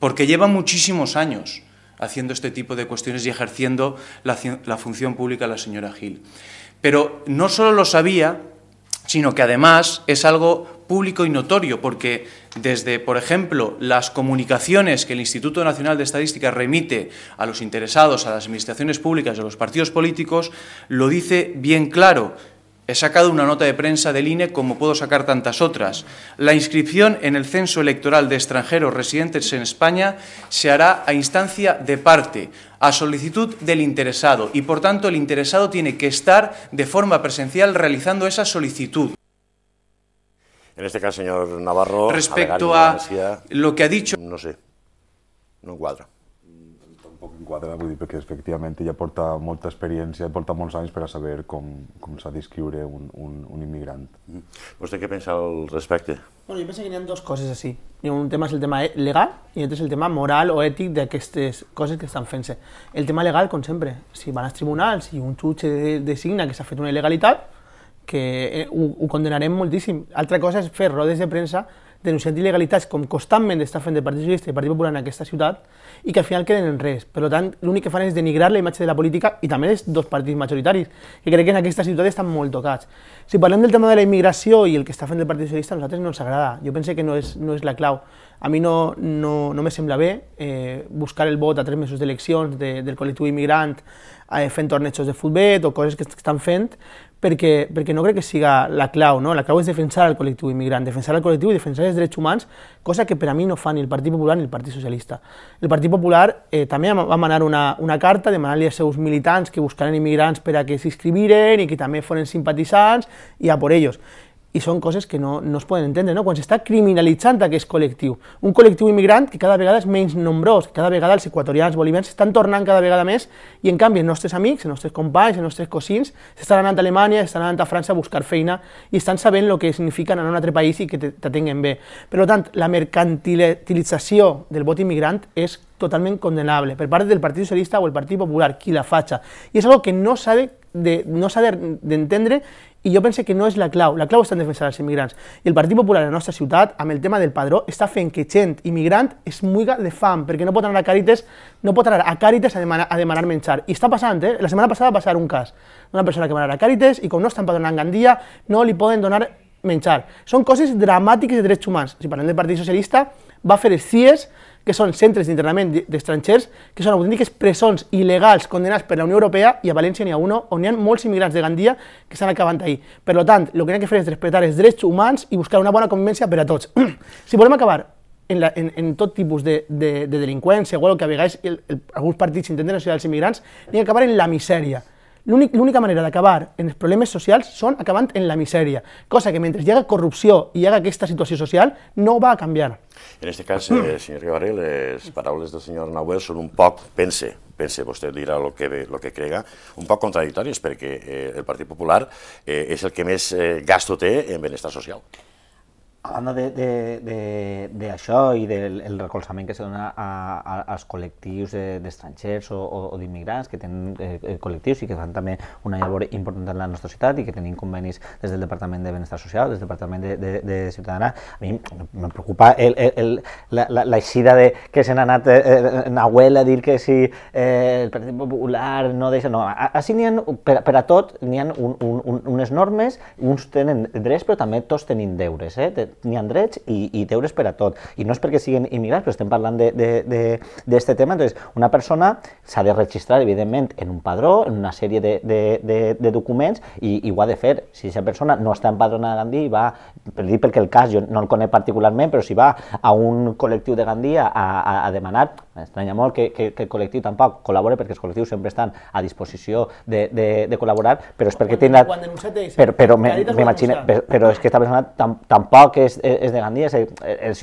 porque lleva muchísimos años haciendo este tipo de cuestiones y ejerciendo la, función pública la señora Gil. Pero no solo lo sabía, sino que además es algo público y notorio, porque desde, por ejemplo, las comunicaciones que el Instituto Nacional de Estadística remite a los interesados, a las administraciones públicas y a los partidos políticos, lo dice bien claro. He sacado una nota de prensa del INE como puedo sacar tantas otras. La inscripción en el censo electoral de extranjeros residentes en España se hará a instancia de parte, a solicitud del interesado, y por tanto el interesado tiene que estar de forma presencial realizando esa solicitud. En este caso, señor Navarro, respecto a, a lo que ha dicho... No sé, no cuadra. quadra, vull dir, perquè efectivament ella porta molta experiència, porta molts anys per a saber com, com s'ha d'escriure un, un, un immigrant. Mm-hmm. Vostè què pensa al respecte? Bueno, jo penso que hi ha dues coses així. Un tema és el tema legal i l'altre és el tema moral o ètic d'aquestes coses que estan fent-se. El tema legal, com sempre, si van als tribunals i si un jutge designa que s'ha fet una il·legalitat, que eh, ho, ho condenarem moltíssim. Altra cosa és fer rodes de premsa denunciant il·legalitats com constantment està fent el Partit Socialista i el Partit Popular en aquesta ciutat i que al final queden en res. Per tant, l'únic que fan és denigrar la imatge de la política i també dels dos partits majoritaris, que crec que en aquesta ciutat estan molt tocats. Si parlem del tema de la immigració i el que està fent el Partit Socialista, a nosaltres no ens agrada. Jo pense que no és, no és la clau. A mi no, no, no me sembla bé eh, buscar el vot a tres mesos d'eleccions de, del col·lectiu immigrant eh, fent tornejos de futbol o coses que estan fent, perquè, perquè no crec que siga la clau, no? La clau és defensar el col·lectiu immigrant, defensar el col·lectiu i defensar els drets humans, cosa que per a mi no fa ni el Partit Popular ni el Partit Socialista. El Partit Popular eh, també va manar una, una carta demanant-li als seus militants que buscaran immigrants per a que s'inscriviren i que també foren simpatitzants i a por ells. Y son cosas que no, no entender, ¿no? Cuando se está criminalizando que es colectivo, Un colectivo inmigrante que cada vegada es menys nombrós, que cada vegada los bolivianos, se están tornando cada vegada més y en cambio els amigos, amics, els nostres companys, se están cosins s'estan Alemania, a están s'estan anant a Francia a buscar feina y están saben lo que significa en a un otro país y que te bien. Por lo tanto, la mercantilización del voto inmigrante es totalmente condenable por parte del Partido Socialista o el Partido Popular, qui la facha. Y es algo que no sabe de, no y yo pensé que no es la clau. La clau está en a los inmigrantes. Y el Partido Popular en nuestra ciudad, a el tema del padrón, está fe que gent inmigrante es muy de fan porque no pueden anar a Carites, no a Càritas a Y a demanar y eh? La semana pasada pasaron un caso, una persona que va a Càritas y como no està en Gandía, no le pueden donar menchar Son cosas dramáticas de derechos humanos. Si para del Partido Socialista, va hacer es CIES, que són centres d'internament d'estrangers, que són autèntiques presons il·legals condenats per la Unió Europea, i a València n'hi ha un on hi ha molts immigrants de Gandia que estan acabant ahir. Per tant, el que hem de fer és respectar els drets humans i buscar una bona convivència per a tots. si volem acabar en, la, en, en tot tipus de, de, de delinqüència, o el que a vegades el, el, alguns partits intenten associar als immigrants, ni acabar en la misèria. L'única manera d'acabar en els problemes socials són acabant en la misèria, cosa que mentre hi hagi corrupció i hi hagi aquesta situació social no va a canviar. En aquest cas, eh, senyor Guevara, les paraules del senyor Nahuel són un poc, pense, pense, vostè dirà el que, lo que crega, un poc contradictòries perquè eh, el Partit Popular eh, és el que més eh, gasto té en benestar social de, de, de això i del el recolzament que se dona a, a, als col·lectius d'estrangers o, o, o d'immigrants que tenen eh, eh, col·lectius i que fan també una labor important en la nostra ciutat i que tenim convenis des del Departament de Benestar Social, des del Departament de, de, de Ciutadana, a mi em preocupa el, el, el, la, la, la eixida de que se n'ha anat eh, en eh, Nahuel a dir que si eh, el Partit Popular no deixa... No, així n'hi ha, per, per a tot, n'hi ha un, un, un, unes normes, uns tenen drets però també tots tenim deures, eh? n'hi ha drets i, i deures per a tot. I no és perquè siguin immigrants, però estem parlant d'aquest tema. Entonces, una persona s'ha de registrar, evidentment, en un padró, en una sèrie de, de, de, de documents i, i ho ha de fer. Si aquesta persona no està empadronada a Gandí i va, per dir perquè el cas jo no el conec particularment, però si va a un col·lectiu de Gandí a, a, a demanar, m'estranya molt que, que, que el col·lectiu tampoc col·labore perquè els col·lectius sempre estan a disposició de, de, de col·laborar, però és perquè tindrà... Quan denunciat però, però m'imagino, però, però és que aquesta persona tampoc que és, és de Gandia, és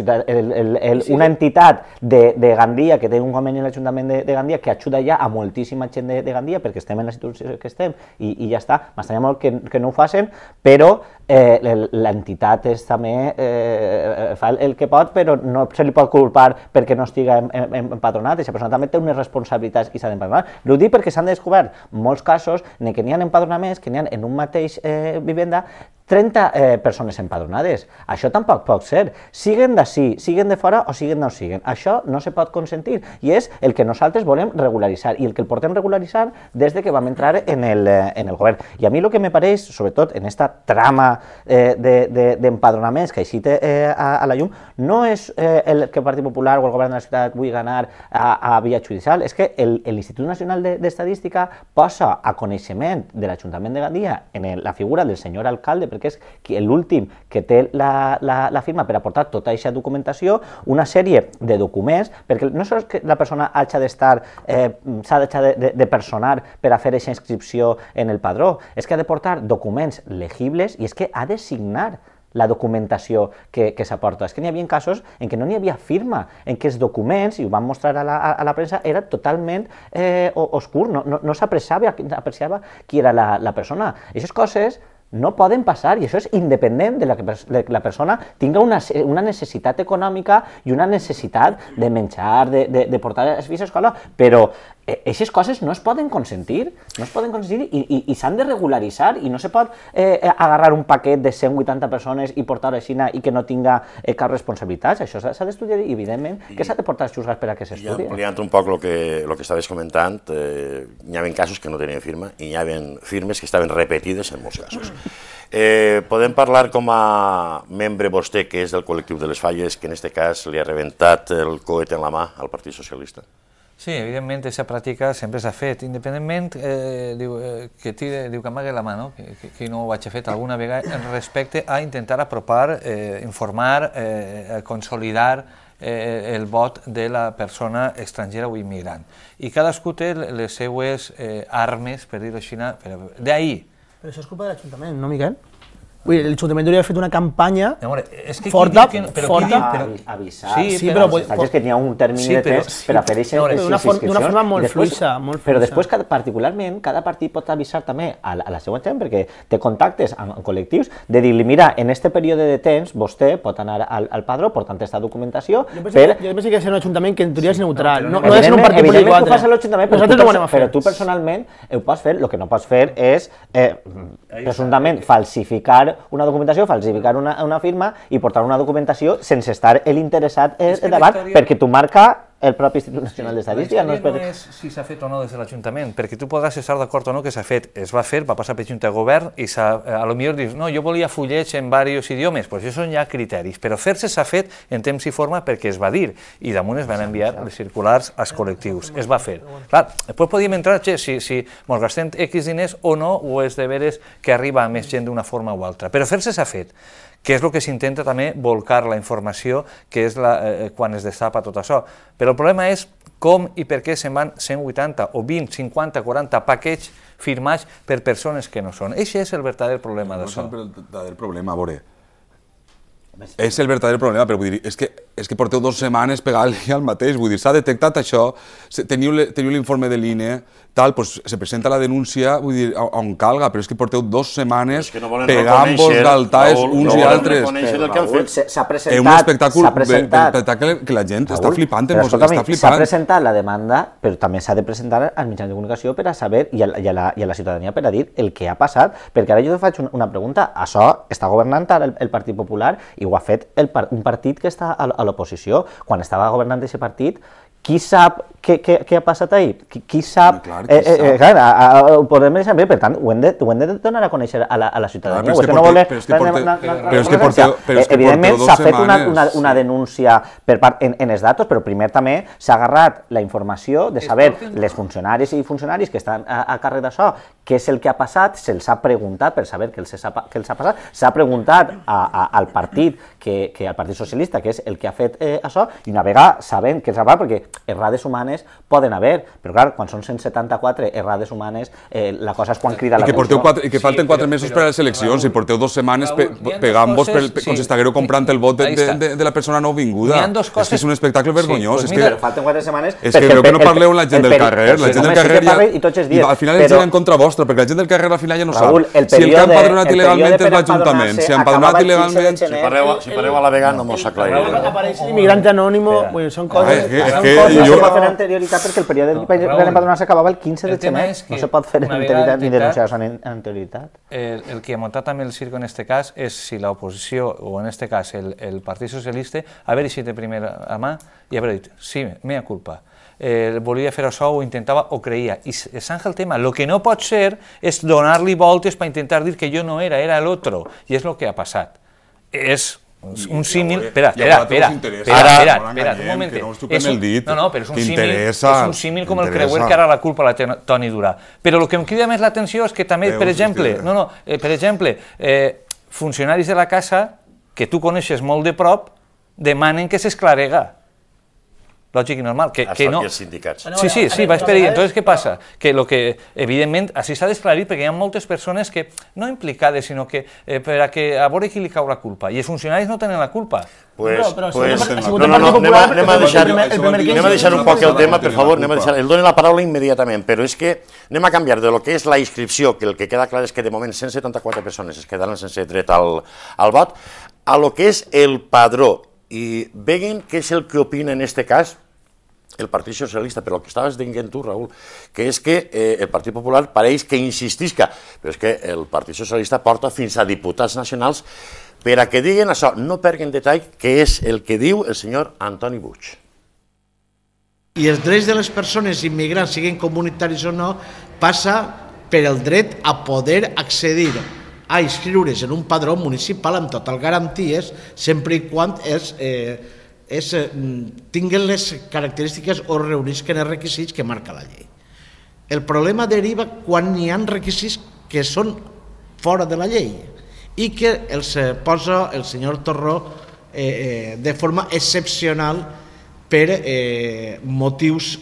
el, el, el, el, sí. una entitat de, de Gandia que té un conveni en l'Ajuntament de, de Gandia que ajuda ja a moltíssima gent de, de Gandia perquè estem en la situació que estem i, i ja està. m'estanya molt que, que no ho facin, però eh, l'entitat és també eh, fa el, el que pot, però no se li pot culpar perquè no estigui empadronat. Aquesta persona també té unes responsabilitats i s'ha d'empadronar. L'ho dic perquè s'han descobert molts casos en què n'hi ha empadronaments, que n'hi ha en un mateix eh, vivenda, 30 eh, persones empadronades. Això tampoc pot ser. Siguen d'ací, sí, siguen de fora o siguen no siguen. Això no se pot consentir i és el que nosaltres volem regularitzar i el que el portem regularitzar des de que vam entrar en el, eh, en el govern. I a mi el que me pareix, sobretot en esta trama eh, d'empadronaments de, de, que així té eh, a, a la llum, no és eh, el que el Partit Popular o el govern de la ciutat vull ganar a, a via judicial, és que l'Institut Nacional d'Estadística de, de posa a coneixement de l'Ajuntament de Gandia en el, la figura del senyor alcalde, que és l'últim que té la, la, la firma per aportar tota aquesta documentació, una sèrie de documents, perquè no sols que la persona hagi d'estar, eh, s'ha de, de, de personar per a fer aquesta inscripció en el padró, és que ha de portar documents legibles i és que ha de signar la documentació que, que s'aporta. És que n'hi havia casos en què no n'hi havia firma, en què els documents, i ho van mostrar a la, a la premsa, era totalment eh, oscur, no, no, no s'apreciava qui era la, la persona. I aquestes coses no poden passar i això és independent de la que de la persona tinga una, una necessitat econòmica i una necessitat de menjar, de, de, de portar els fills a escola, però aquestes eh, coses no es poden consentir, no es poden consentir i, i, i s'han de regularitzar i no se pot eh, agarrar un paquet de 180 persones i portar a Xina i que no tinga eh, cap responsabilitat, això s'ha d'estudiar i evidentment que s'ha de portar xusgar per a que s'estudi. Ja, ampliant un poc el que, lo que estaves comentant, eh, hi havia casos que no tenien firma i hi havia firmes que estaven repetides en molts casos. Eh, podem parlar com a membre vostè, que és del col·lectiu de les falles, que en aquest cas li ha rebentat el coet en la mà al Partit Socialista? Sí, evidentment, aquesta pràctica sempre s'ha fet, independentment eh, diu, eh, que tire, diu que amague la mà, no? Que, que, que no ho vaig fet alguna vegada, en respecte a intentar apropar, eh, informar, eh, consolidar eh, el vot de la persona estrangera o immigrant. I cadascú té les seues eh, armes, per dir-ho així, d'ahir, però això és culpa de l'Ajuntament, no, Miquel? Vull dir, l'Ajuntament hauria fet una campanya amor, veure, és que forta, que, però forta. Qui però... Avisar, sí, sí, però, però, però, que tenia un termini sí, de temps sí, per a fer aquestes D'una forma molt després, fluixa. Molt fluixa. Però després, cada, particularment, cada partit pot avisar també a, la, a la seva gent, perquè té contactes amb, amb col·lectius, de dir-li, mira, en aquest període de temps vostè pot anar al, al padró portant aquesta documentació... Jo penso, per... jo penso que és un ajuntament que en teoria és neutral, no, no, no és un partit polític altre. Fas a l'Ajuntament, però, tu, no però tu personalment eh, ho pots fer, el que no pots fer és, eh, presumptament, falsificar una documentació, falsificar una, una firma i portar una documentació sense estar l'interessat davant, perquè tu marca el propi Institut Nacional sí, d'Estadística. No, és per... no és si s'ha fet o no des de l'Ajuntament, perquè tu podràs estar d'acord o no que s'ha fet. Es va fer, va passar per Junta de Govern i a lo millor dius, no, jo volia fullets en diversos idiomes, doncs això són ja criteris, però fer-se s'ha fet en temps i forma perquè es va dir i damunt es van enviar les circulars als col·lectius. Es va fer. Clar, després podíem entrar, che, si, si mos gastem X diners o no, o és de veres que arriba a més gent d'una forma o altra. Però fer-se s'ha fet que és el que s'intenta també volcar la informació, que és la, eh, eh, quan es destapa tot això. Però el problema és com i per què se'n van 180 o 20, 50, 40 paquets firmats per persones que no són. Això és el verdader problema d'això. No és el verdader problema, a veure. És el verdader problema, però vull dir, és que és que porteu dues setmanes pegant-li al mateix, vull dir, s'ha detectat això, teniu l'informe de l'INE, tal, doncs se presenta la denúncia, vull dir, on calga, però és que porteu dues setmanes no pegant-vos d'altaes uns no i altres. S'ha presentat... És un espectacle, presentat, que la gent Raül, està flipant, però, està flipant. S'ha presentat la demanda, però també s'ha de presentar als mitjans de comunicació per a saber, i a, i, a la, i a la ciutadania per a dir el que ha passat, perquè ara jo te faig una pregunta, això està governant ara el, el Partit Popular i ho ha fet el, un partit que està al, a l'oposició, quan estava governant aquest partit, qui sap què, què, què ha passat ahir? Qui, qui sap... clar, eh, qui eh, eh, sap. clar, ho podem saber, per tant, ho hem, de, ho hem de donar a conèixer a la, a la ciutadania. Clar, però, és que porteu, no voler, però és que porteu, però és que eh, Evidentment, s'ha fet una, una, una denúncia per part en, en els datos, però primer també s'ha agarrat la informació de saber les funcionaris i funcionaris que estan a, a càrrec d'això, què és el que ha passat, se'ls ha preguntat per saber què els ha, què els ha passat, s'ha preguntat a, a, al partit, que, que al Partit Socialista, que és el que ha fet eh, això, i una vegada sabent què els ha passat, perquè errades humanes poden haver, però clar, quan són 174 errades humanes, eh, la cosa és quan crida I que porteu quatre, I que falten sí, quatre però, mesos però, per a les eleccions i porteu dues setmanes pe, pegant-vos per, sí, com si estigueu comprant el vot de, de, de, de la persona no vinguda. Coses... És que és un espectacle vergonyós. Sí, pues és mira, que, falten quatre setmanes... És que veu que no parleu amb la gent del carrer. La gent del carrer ja... I tots els dies. Al final ens eren contra vostra, perquè la gent del carrer al final ja no sap. Si el que han padronat il·legalment és l'Ajuntament, si han padronat il·legalment... Si pareu a la vegada no mos aclarireu. Apareix l'immigrant anònimo, són coses no jo... es pot fer anterioritat perquè el període no, de l'empadronat s'acabava el 15 de gener. No se pot fer amb anterioritat ni denunciar en anterioritat. El, el que ha muntat també el circo en aquest cas és si l'oposició, o en aquest cas el, el Partit Socialista, haver eixit de primera a mà i haver dit, sí, mea culpa, eh, volia fer això o intentava o creia. I s'enja el tema. Lo que no pot ser és donar-li voltes per intentar dir que jo no era, era l'altre. I és el que ha passat. És un símil... Espera, espera, espera, espera, espera, espera, un moment. Que no toquem el dit, no, no, però és un símil, és un símil com el creuer que ara la culpa la té Toni Durà. Però el que em crida més l'atenció és que també, per exemple, no, no, eh, per exemple, eh, funcionaris de la casa que tu coneixes molt de prop demanen que s'esclarega lògic i normal. Que, que no... els sindicats. Sí, sí, sí, vaig per ahí. Entonces, què passa? Que, lo que evidentment, així s'ha d'esclarir perquè hi ha moltes persones que, no implicades, sinó que eh, per a, que, a veure qui li cau la culpa. I els funcionaris no tenen la culpa. Pues, no, però pues, si no, no, no, no, anem, a, anem, a deixar, anem a deixar un poc el tema, per favor, anem a deixar, el dono la paraula immediatament, però és que anem a canviar de lo que és la inscripció, que el que queda clar és que de moment 174 persones es quedaran sense dret al, al vot, a lo que és el padró, i veguin què és el que opina en este cas el Partit Socialista, però el que estaves dient tu, Raül, que és que eh, el Partit Popular pareix que insistisca, però és que el Partit Socialista porta fins a diputats nacionals per a que diguen això, no perguen detall, que és el que diu el senyor Antoni Buig. I els drets de les persones immigrants, siguin comunitaris o no, passa per el dret a poder accedir a inscriure's en un padró municipal amb total garanties, sempre i quan és eh, és, eh, mm, tinguen les característiques o reunisquen els requisits que marca la llei. El problema deriva quan hi han requisits que són fora de la llei i que els eh, posa el senyor Torró eh, eh, de forma excepcional per eh, motius,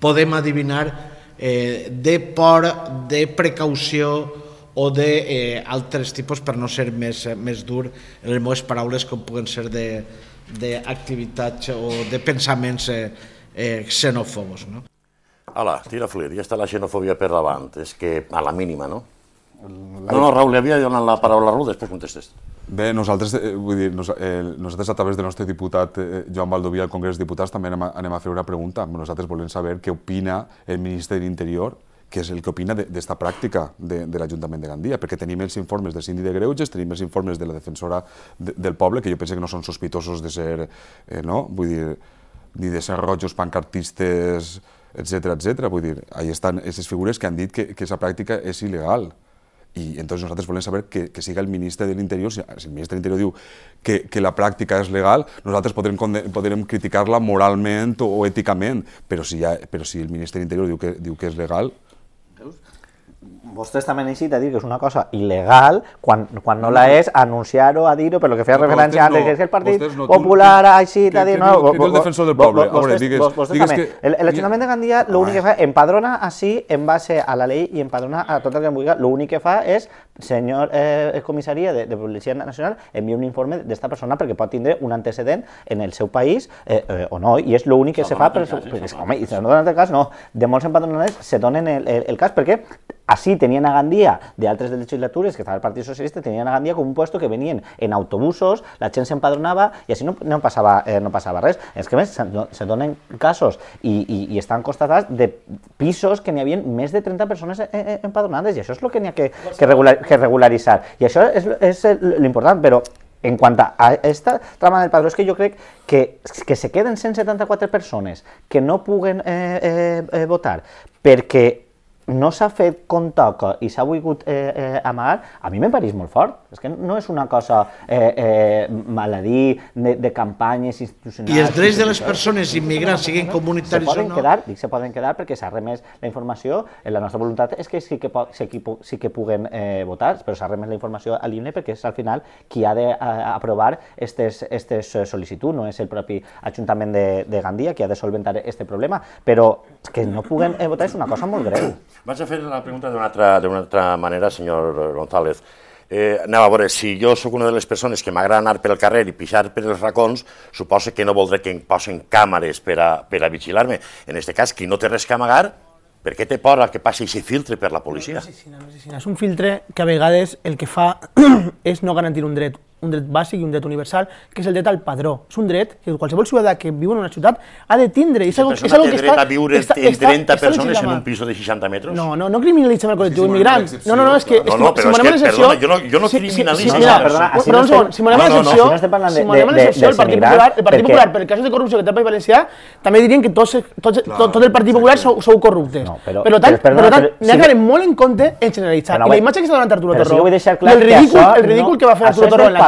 podem adivinar, eh, de por, de precaució, o de eh, altres tipus per no ser més, més dur en les meves paraules com puguen ser de, d'activitats eh, o de pensaments eh, eh, xenòfobos. No? Hola, tira fluir, ja està la xenofòbia per davant, és que a la mínima, no? No, no, Raül, li havia donat la paraula a Ru, després contestes. Bé, nosaltres, eh, vull dir, nos, eh, nosaltres a través del nostre diputat eh, Joan Baldoví al Congrés de Diputats també anem a, anem a fer una pregunta. Nosaltres volem saber què opina el ministre de l'Interior què és el que opina d'esta pràctica de, de l'Ajuntament de Gandia, perquè tenim els informes del síndic de Greuges, tenim els informes de la defensora de, del poble, que jo penso que no són sospitosos de ser, eh, no? vull dir, ni de ser rojos, pancartistes, etc etc. vull dir, ahí estan aquestes figures que han dit que, que esa pràctica és il·legal. I entonces nosaltres volem saber que, que siga el ministre de l'Interior, si el ministre de l'Interior diu que, que la pràctica és legal, nosaltres podrem, podrem criticar-la moralment o, o èticament, però si, ha, però si el ministre de l'Interior diu que, diu que és legal, vostès també han eixit a dir que és una cosa il·legal quan, quan no, no la és, anunciar-ho, a dir-ho, però el que feia referència no, que és el Partit no, Popular ha eixit a dir... No, que, que, el defensor del poble. Vostès, digues, vostès digues també. Que... L'Ajuntament de Gandia l'únic que fa, empadrona així en base a la llei i empadrona a tot el que vulgui. L'únic que fa és, senyor eh, comissaria de, de Policia Nacional, envia un informe d'esta persona perquè pot tindre un antecedent en el seu país eh, eh, o no, i és l'únic que se fa... Però, home, i si no donen el cas, no. De molts empadronats se donen el, el, el cas perquè Así tenían a Gandía de altres legislaturas, que estaba el Partido Socialista, tenían a Gandía como un puesto que venían en autobusos, la se se y y no, no, pasaba eh, no pasaba res. Es que se, donen casos y están costadas de pisos que ni habían más de 30 personas eh, eh, empadronadas y eso es lo que tenía que, regularizar. Y eso es lo importante. Pero en cuanto a esta trama del padrón, es que yo creo que, que se queden 174 personas que no pueden votar porque... no s'ha fet com toca i s'ha volgut eh, eh, amagar, a mi me pareix molt fort. És que no és una cosa eh, eh, dir, de, de campanyes institucionals... I els drets de les persones immigrants, siguin comunitaris o no... Quedar, dic, se poden quedar perquè s'ha remès la informació, eh, la nostra voluntat és que sí que, sí que, sí que puguen eh, votar, però s'ha remès la informació a l'INE perquè és al final qui ha d'aprovar aquestes sol·licituds, no és el propi Ajuntament de, de Gandia qui ha de solventar aquest problema, però que no puguen eh, votar és una cosa molt greu. Vaig a fer la pregunta d'una altra, altra manera, senyor González. Eh, anem a veure, si jo sóc una de les persones que m'agrada anar pel carrer i pixar per els racons, suposa que no voldré que em posin càmeres per a, per a vigilar-me. En aquest cas, qui no té res que amagar, per què té por que passi aquest filtre per la policia? No és un filtre que a vegades el que fa és no garantir un dret. un derecho básico y un derecho universal, que es el derecho al padrón. Es un derecho que cualquier ciudadano que vive en una ciudad ha de tindre. ¿Es és algo, és algo que a viure en 30 personas en un piso de 60 metros? No, no, no criminalitzem el col·lectiu immigrant. No, no, no, és que... No, no, si és que, excepció, perdona, no, jo no no, si no estem... Si m'anem si de, el Partido Popular, el caso de corrupción que te en Valencia, también dirían que todo el Partido Popular son corruptos. corruptes. No, però, tal, me però, ha en compte en generalitzar. Y la imagen que a levantar Arturo Torro, el ridículo que va a hacer Arturo Torro en la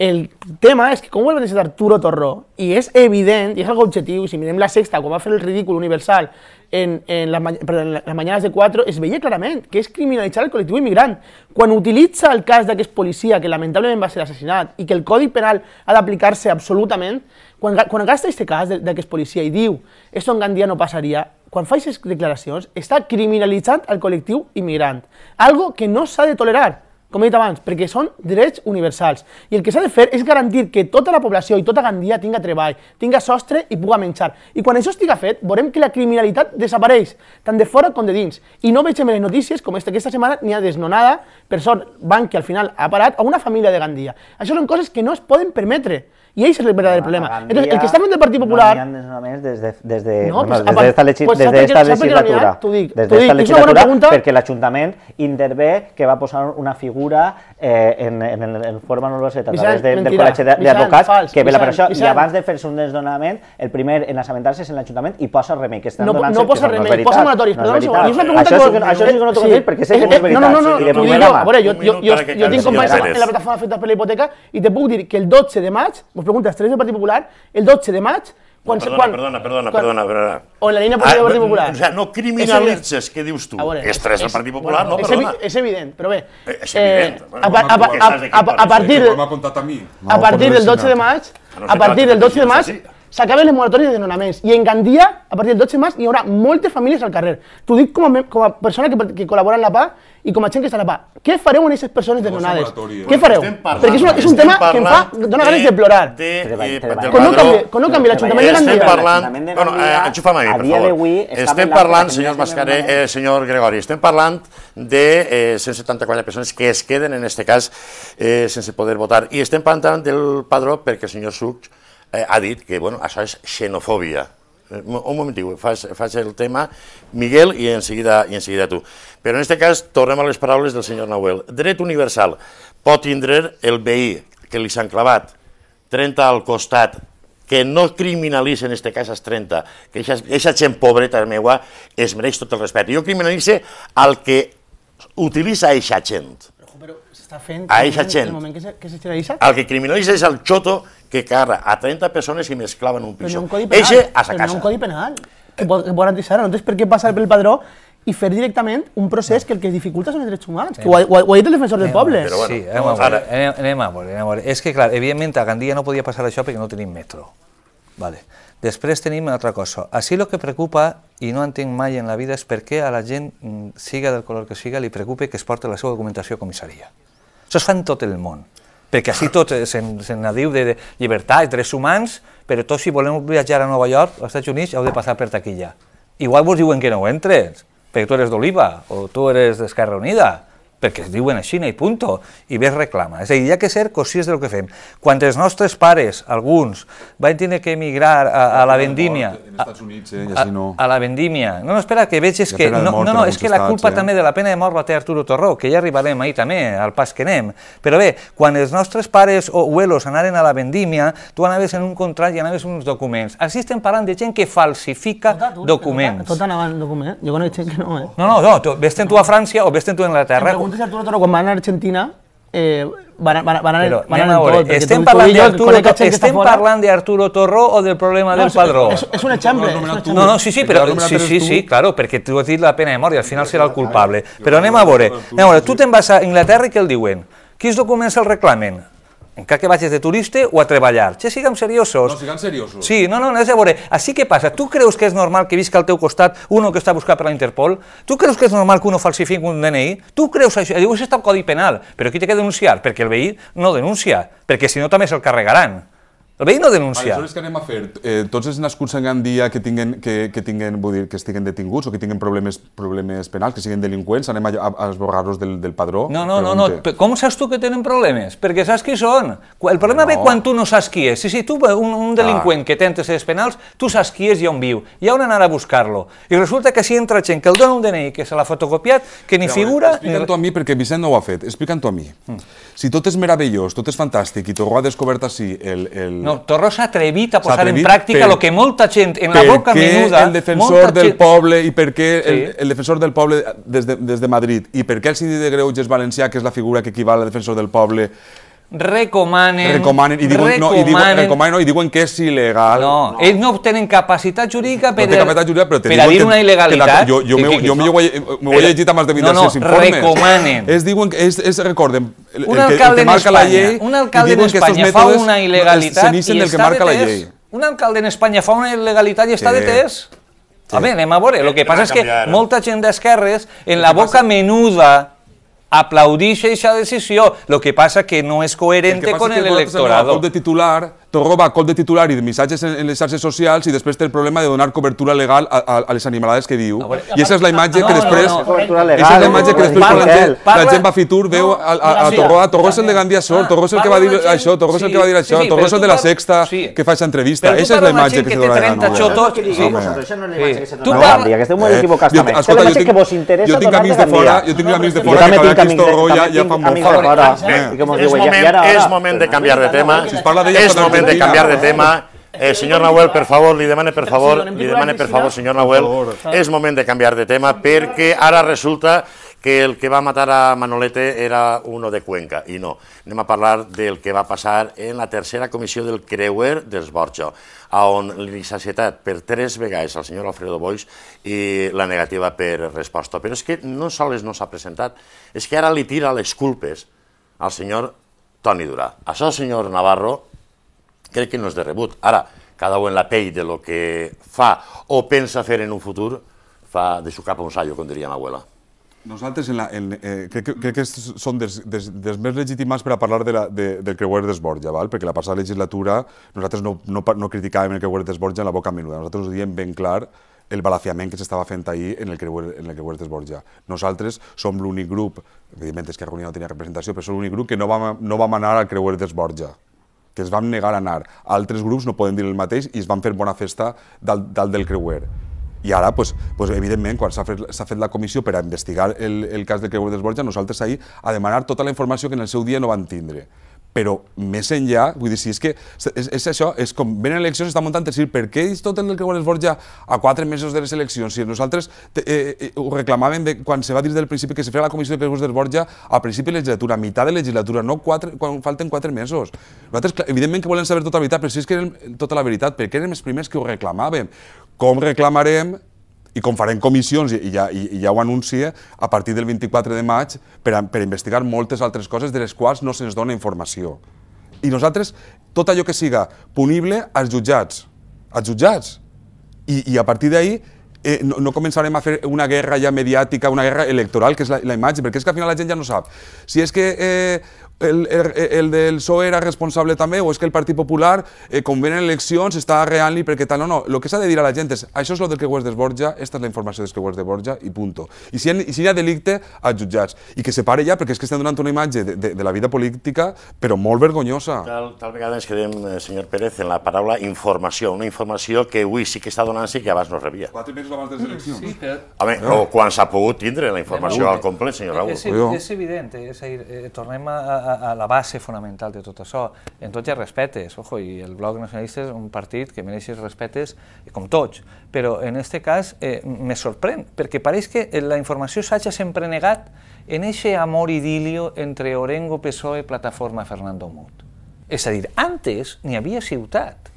El tema és que com ho el va Arturo Torró, i és evident, i és algo objectiu, si mirem la sexta, quan va fer el ridícul universal en, en, la, perdó, en les mañanes de 4, es veia clarament que és criminalitzar el col·lectiu immigrant. Quan utilitza el cas d'aquest policia, que lamentablement va ser assassinat, i que el Codi Penal ha d'aplicar-se absolutament, quan, quan gasta aquest cas d'aquest policia i diu «esto en Gandia no passaria», quan fa aquestes declaracions, està criminalitzant el col·lectiu immigrant, algo que no s'ha de tolerar com he dit abans, perquè són drets universals. I el que s'ha de fer és garantir que tota la població i tota Gandia tinga treball, tinga sostre i puga menjar. I quan això estiga fet, veurem que la criminalitat desapareix, tant de fora com de dins. I no vegem les notícies, com aquesta setmana n'hi ha desnonada, per sort, banc que al final ha parat, a una família de Gandia. Això són coses que no es poden permetre. Y ahí es el verdadero problema. Entonces, el que está fent el Partido Popular. No, desde, desde, no, pues, bueno, des pues, des des esta legislatura. Des d'esta legislatura, perquè l'Ajuntament intervé que va posar una figura eh, en, en, en, en forma no universitat, a través de, mentira, del col·legi d'advocats, que ve per això, i abans de fer-se un desdonament, el primer en assabentar-se és l'Ajuntament i posa remei, que estan no, donant-se, no posa remé, no, remei, posa moratòries, no és veritat. Això sí que no t'ho sí. perquè sé que no és eh, eh, veritat. No, no, no, t'ho dic jo, a veure, jo, jo, jo, tinc companys en la plataforma feta per la hipoteca i te puc dir que el 12 de maig, Vos preguntas, ¿tenéis del Partit Popular? El 12 de maig quan, perdona, quan, perdona, perdona, quan, perdona, perdona. O la línia ah, política ah, del Partit Popular. O sigui, no criminalitzes, què dius tu? Ah, Veure, és tres del Partit Popular, eh, eh, bueno, no, perdona. És, és evident, però bé. Eh, és evident. Eh, bueno, a, a, a, a, a, partir... M'ha contat a mi. A partir del 12 de maig, a partir del 12 de maig, s'acaben les moratòries de denonaments i en Gandia, a partir del 12 de maig, hi haurà moltes famílies al carrer. T'ho dic com a, com a persona que, que col·labora en la PA i com a gent que estarà pa, què fareu amb aquestes persones desnonades? Què eh? fareu? Perquè és, un, és un tema que em fa, dona ganes de plorar. De, treball, eh, no canvi, no canvi l'Ajuntament de Gandia. Estem parlant, bueno, eh, enxufa'm mi, per favor. Estem parlant, senyor Mascaré, eh, senyor Gregori, estem parlant de eh, 174 persones que es queden, en aquest cas, eh, sense poder votar. I estem parlant del padró perquè el senyor Suc eh, ha dit que bueno, això és xenofòbia. Eh, un momentiu, fas, fas el tema, Miguel, i en seguida, i en seguida tu. Però en aquest cas tornem a les paraules del senyor Nahuel. Dret universal pot tindre el veí que li s'han clavat 30 al costat que no criminalitzi en aquest cas els 30, que aquesta gent pobreta meua es mereix tot el respecte. Jo criminalitze al que utilitza aquesta gent. Però s'està fent a aquesta gent. que se, que se el que criminalitza és el xoto que carra a 30 persones i mesclaven un piso. Però no un codi penal. Eixe a sa casa. Però no un codi penal. Volen deixar, no tens per què passar pel padró i fer directament un procés que el que dificulta són els drets humans, que ho ha, ho ha dit el defensor del poble. Però bueno, sí, anem a, veure, anem, a veure, anem a veure. És que, clar, evidentment a Gandia no podia passar això perquè no tenim metro. Vale. Després tenim una altra cosa. Així el que preocupa, i no entenc mai en la vida, és per què a la gent, mm, siga del color que siga, li preocupa que es porti la seva documentació a comissaria. Això es fa en tot el món perquè així tot se'n se diu de, de llibertat, drets humans, però tots si volem viatjar a Nova York, als Estats Units, heu de passar per taquilla. Igual vos diuen que no entres, pero tú eres de Oliva o tú eres de Esquerra Unida perquè es diuen així i punto, i bé es reclama. És a dir, hi ha que ser cosies del que fem. Quan els nostres pares, alguns, van tenir que emigrar a, a la vendímia... Eh, a, a, a la vendímia. No, no, espera, que veges que... No, no, no, és que la culpa eh. també de la pena de mort va té Arturo Torró, que ja arribarem ahir també, al pas que anem. Però bé, quan els nostres pares o huelos anaren a la vendímia, tu anaves en un contrat i anaves uns documents. Així estem parlant de gent que falsifica tota, tota, tota, documents. Tot en documents. Jo conec gent que no, eh? No, no, no, vés tu a França o vés tu a Anglaterra preguntes a Arturo Toro quan va anar a Argentina, eh, van, van, van, Però, van anar en Estem, parlant d'Arturo Torró, estem parlant d'Arturo Torró o del problema no, del padró? És, és un exemple. No, no, sí, sí, però, sí, sí, sí, claro, perquè tu has dit la pena de mort i al final serà el culpable. Però anem a veure, anem a veure tu te'n vas a Inglaterra i què el diuen? Qui es el que el reglament? encara que vagis de turista o a treballar. Sí, siguem seriosos. No, siguem seriosos. Sí, no, no, no és a veure. Així que passa? Tu creus que és normal que visca al teu costat un que està buscat per la Interpol? Tu creus que és normal que un falsifiqui un DNI? Tu creus això? Diu, això està al Codi Penal, però qui té que denunciar? Perquè el veí no denuncia, perquè si no també se'l carregaran. El veí no denuncia. Aleshores, què anem a fer? Eh, tots els nascuts en Gandia que tinguen, que, que tinguen, vull dir, que estiguen detinguts o que tinguen problemes, problemes penals, que siguin delinqüents, anem a, a esborrar-los del, del padró? No, no, no, no. Com saps tu que tenen problemes? Perquè saps qui són. El problema no. ve quan tu no saps qui és. Si, si tu, un, un delinqüent ah. que té antecedents penals, tu saps qui és i on viu, i on anar a buscar-lo. I resulta que si entra gent que el dona un DNI, que se l'ha fotocopiat, que ni Però, figura... explicam tu a mi, perquè Vicent no ho ha fet. explicam tu a mi. Mm. Si tot és meravellós, tot és fantàstic, i t'ho ha descobert així el, el, no no, Torró s'ha atrevit a posar atrevit en pràctica el que molta gent en la boca menuda... el defensor del gent... poble i per què sí. el, el, defensor del poble des de, des de Madrid i per què el síndic de Greuges valencià, que és la figura que equivale al defensor del poble, recomanen... Recomanen i diuen, recomanen, no, i diuen, recomanen, no, i diuen que és il·legal. No, no, ells no tenen capacitat jurídica per, no té capacitat jurídica, però te per a dir una il·legalitat. Que, la, jo jo m'ho no? no? he llegit amb els de vida no, no, informes. recomanen. Ells diuen, ells, ells recorden, el, un el, que, el que marca la llei, un alcalde en Espanya fa una il·legalitat es, i està que de Un alcalde en Espanya fa una il·legalitat i està sí. detés. Sí. A veure, anem a veure. El que passa és que molta gent d'esquerres, en la boca menuda Aplaudirse esa decisión. Lo que pasa que no es coherente con el electorado. de titular Torroba col de titular i de missatges en, en les xarxes socials i després té el problema de donar cobertura legal a, a, a les animalades que diu. Ah, I aquesta ah, és la imatge que després... No, no, no. és la imatge que després parla, la, gent, va a Fitur, veu a, a, a Torró, Torró és el de Gandia Sol, ah, Torró és el que va dir això, Torró és el que va dir això, Torró és el de la Sexta, que fa aquesta entrevista. Aquesta és la imatge que se dona de Gandia. Tu parles... Aquesta és molt eh, interessa Escolta, de tinc, jo tinc amics de fora, jo tinc amics de fora que cada que Torró ja, ja fan molt fora. És eh, moment de canviar de tema. Si es parla d'ella, antes de cambiar de tema, eh, senyor Nahuel, per favor, li demane per favor, li demane per favor, senyor Nahuel, és moment de canviar de tema perquè ara resulta que el que va matar a Manolete era uno de Cuenca, i no. Anem a parlar del que va passar en la tercera comissió del Creuer a on l'insacietat per tres vegades al senyor Alfredo Boix i la negativa per resposta. Però és que no sols no s'ha presentat, és que ara li tira les culpes al senyor Toni Durà. Això, senyor Navarro, crec que no és de rebut. Ara, cada un en la pell de lo que fa o pensa fer en un futur, fa de su capa un sallo, com diria m'abuela. Nosaltres en la, en, eh, crec, crec que són dels, des, des més legitimats per a parlar de la, de, del creuer d'Esborja, val? perquè la passada legislatura nosaltres no, no, no criticàvem el creuer d'Esborja en la boca menuda, nosaltres ho diem ben clar el balafiament que s'estava fent ahir en el creuer, en el creuer d'Esborja. Nosaltres som l'únic grup, evidentment Esquerra Unida no tenia representació, però som l'únic grup que no vam, no vam anar al creuer d'Esborja que es van negar a anar. Altres grups no poden dir el mateix i es van fer bona festa dalt, dalt del creuer. I ara, pues, pues, evidentment, quan s'ha fet, fet la comissió per a investigar el, el cas del creuer dels Borja, nosaltres ahir a demanar tota la informació que en el seu dia no van tindre però més enllà, vull dir, si és que és, és això, és com venen eleccions, està muntant tercer, per què tot el que es Borja a quatre mesos de les eleccions? Si nosaltres te, eh, eh, ho reclamàvem de, quan se va dir del principi que se feia la comissió de Creuers del Borja a principi de legislatura, a meitat de legislatura, no quatre, quan falten quatre mesos. Nosaltres, clar, evidentment que volem saber tota la veritat, però si és que eren tota la veritat, perquè érem els primers que ho reclamàvem. Com reclamarem i com farem comissions, i ja, i, ja ho anuncia, a partir del 24 de maig, per, a, per investigar moltes altres coses de les quals no se'ns dona informació. I nosaltres, tot allò que siga punible, als jutjats. Als jutjats. I, i a partir d'ahir eh, no, no començarem a fer una guerra ja mediàtica, una guerra electoral, que és la, la imatge, perquè és que al final la gent ja no sap. Si és que eh, el, el, el del PSOE era responsable també o és que el Partit Popular, eh, com venen eleccions, està arreant-li perquè tal, no, no, el que s'ha de dir a la gent és això és el del que ho és desborja, aquesta és la informació dels que ho és desborja i punto. I si, hi, si hi ha delicte, als jutjats. I que se pare ja, perquè és que estem donant una imatge de, de, de la vida política, però molt vergonyosa. Tal, tal vegada ens quedem, eh, senyor Pérez, en la paraula informació, una informació que avui sí que està donant-se i que abans no rebia. Quatre mesos abans de les eleccions. Sí, però... Home, eh? o quan s'ha pogut tindre la informació al complet, senyor Raúl. És, és evident, eh, és a dir, eh, tornem a, a a, la base fonamental de tot això. En tot hi ha respectes, ojo, i el Bloc Nacionalista és un partit que mereix respectes com tots, però en aquest cas eh, me sorprèn, perquè pareix que la informació s'haja sempre negat en aquest amor idilio entre Orengo, PSOE, Plataforma, Fernando Mut. És a dir, antes n'hi havia ciutat,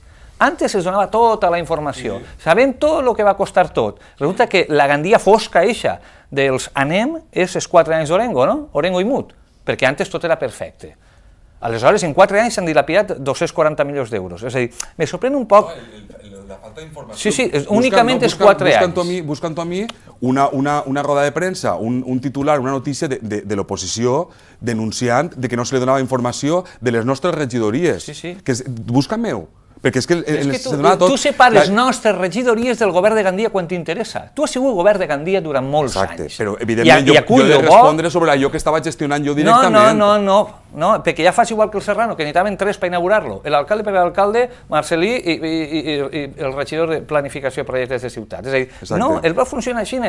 antes es donava tota la informació, sí. sabem tot el que va costar tot. Resulta que la gandia fosca eixa dels anem és els quatre anys d'Orengo, no? Orengo i Mut perquè antes tot era perfecte. Aleshores, en 4 anys s'han dilapidat 240 milions d'euros. És a dir, me sorprèn un poc... la falta d'informació... Sí, sí, és, únicament és 4 anys. Tu a mi, buscant a mi una, una, una roda de premsa, un, un titular, una notícia de, de, de l'oposició denunciant de que no se li donava informació de les nostres regidories. Sí, sí. Que és, busca meu. Perquè és que, és que tu, tu, tot... tu separes la... nostres regidories del govern de Gandia quan t'interessa. Tu has sigut govern de Gandia durant molts Exacte, anys. però evidentment I, jo, i jo he de respondre sobre allò que estava gestionant jo directament. No, no, no, no, no perquè ja fas igual que el Serrano, que necessitaven tres per inaugurar-lo. L'alcalde per l'alcalde, Marcelí i, i, i, i, el regidor de Planificació i Projectes de Ciutats. És a dir, Exacte. no, el va funcionar així,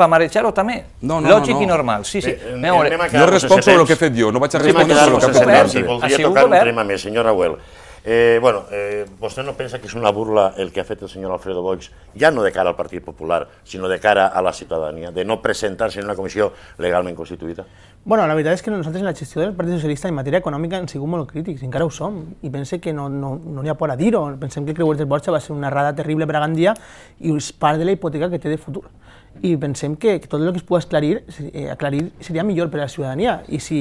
per marejar-ho també. No, no, Lògic no, no. i normal, sí, sí. Eh, jo responc sobre el que he fet jo, no vaig a respondre sobre el que ha fet l'altre. Si voldria tocar un tema més, senyora Huel. Eh, bueno, eh, vostè no pensa que és una burla el que ha fet el senyor Alfredo Boix, ja no de cara al Partit Popular, sinó de cara a la ciutadania, de no presentar-se en una comissió legalment constituïda? Bueno, la veritat és que nosaltres en la gestió del Partit Socialista en matèria econòmica hem sigut molt crítics, encara ho som, i pense que no, no, no n'hi ha por a dir-ho. Pensem que el Creuer del Borja va ser una errada terrible per a Gandia i és part de la hipoteca que té de futur i pensem que, tot el que es pugui esclarir, eh, aclarir seria millor per a la ciutadania. I si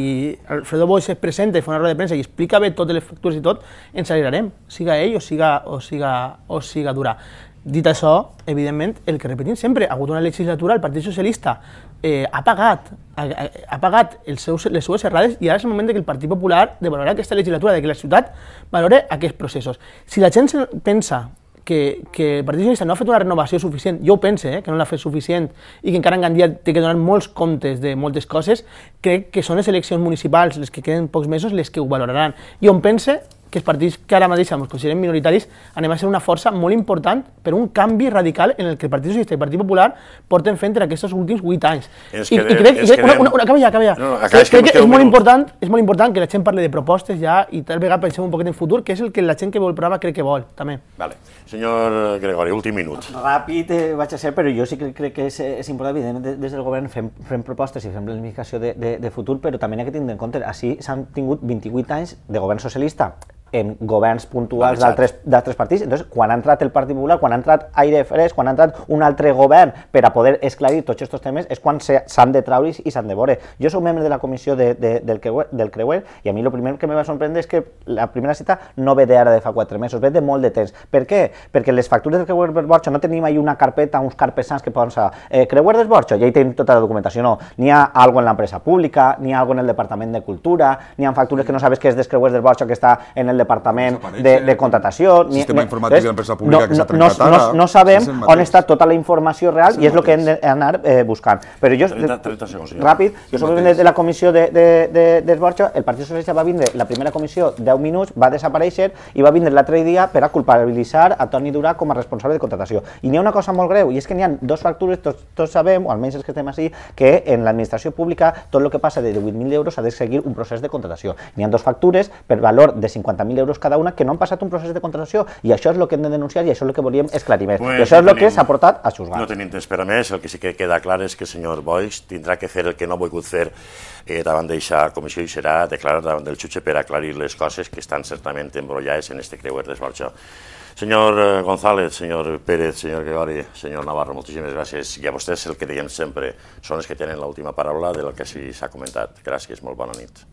Alfredo Boix es presenta i fa una roda de premsa i explica bé totes les factures i tot, ens alegrarem, siga ell o siga, o siga, o siga dura. Dit això, evidentment, el que repetim sempre, ha hagut una legislatura, el Partit Socialista eh, ha pagat, ha, ha pagat els seus, les seues errades i ara és el moment que el Partit Popular de valorar aquesta legislatura, de que la ciutat valore aquests processos. Si la gent pensa que, que el Partit Socialista no ha fet una renovació suficient, jo ho pense, eh, que no l'ha fet suficient, i que encara en Gandia té que donar molts comptes de moltes coses, crec que són les eleccions municipals, les que queden pocs mesos, les que ho valoraran. Jo em pense que els partits que ara mateix ens considerem minoritaris anem a ser una força molt important per un canvi radical en el que el Partit Socialista i el Partit Popular porten fent en aquests últims 8 anys. Es I, i crec, i crec una, una, una, acaba ja, acaba ja. No, no, acaba, sí, crec que és molt, important, és molt important que la gent parli de propostes ja i tal vegada pensem un poquet en futur, que és el que la gent que vol el programa crec que vol, també. Vale. Senyor Gregori, últim minut. Ràpid eh, vaig a ser, però jo sí que crec que és, és important, evidentment, des del govern fem, fem propostes i fem planificació de, de, de futur, però també n'hi ha que tenir en compte, així s'han tingut 28 anys de govern socialista, en governs puntuals d'altres partits. Entonces, quan ha entrat el Partit Popular, quan ha entrat aire fresc, quan ha entrat un altre govern per a poder esclarir tots aquests temes, és quan s'han de traure i s'han de veure. Jo sóc membre de la comissió de, de, del, creuer, del creuer i a mi el primer que me va sorprendre és que la primera cita no ve d'ara de fa quatre mesos, ve de molt de temps. Per què? Perquè les factures del creuer del no tenim ahí una carpeta, uns carpesans que ser eh, creuer del Borja i ahí tenim tota la documentació. No, n'hi ha alguna en l'empresa pública, n'hi ha alguna en el Departament de Cultura, n'hi ha factures que no sabes que és des Creuer del que està en el departament de, de contratació... Ni, sistema ni, informàtic de l'empresa pública no, que s'ha trencat no, no, ara. No sabem on està tota la informació real i és el que hem d'anar eh, buscant. Però jo, 30, 30 segons, ja. ràpid, jo sobre de la comissió de, de, de, el Partit Socialista va vindre la primera comissió 10 minuts, va desaparèixer i va vindre l'altre dia per a culpabilitzar a Toni Durà com a responsable de contratació. I n'hi ha una cosa molt greu, i és que n'hi ha dos factures, tots, tots sabem, o almenys els que estem així, que en l'administració pública tot el que passa de 18.000 euros ha de seguir un procés de contratació. N'hi ha dos factures per valor de 50 1.000 euros cada una que no han passat un procés de contractació i això és el que hem de denunciar i això és el que volíem esclarir més. Pues I això és el que s'ha portat a juzgar. No tenim temps per a més, el que sí que queda clar és que el senyor Boix tindrà que fer el que no ha volgut fer eh, davant d'aixa comissió i serà declarar davant del xutxe per aclarir les coses que estan certament embrollades en este creuer d'esborxa. Senyor eh, González, senyor Pérez, senyor Gregori, senyor Navarro, moltíssimes gràcies. I a vostès el que diem sempre són els que tenen l'última paraula del que s'ha comentat. Gràcies, molt bona nit.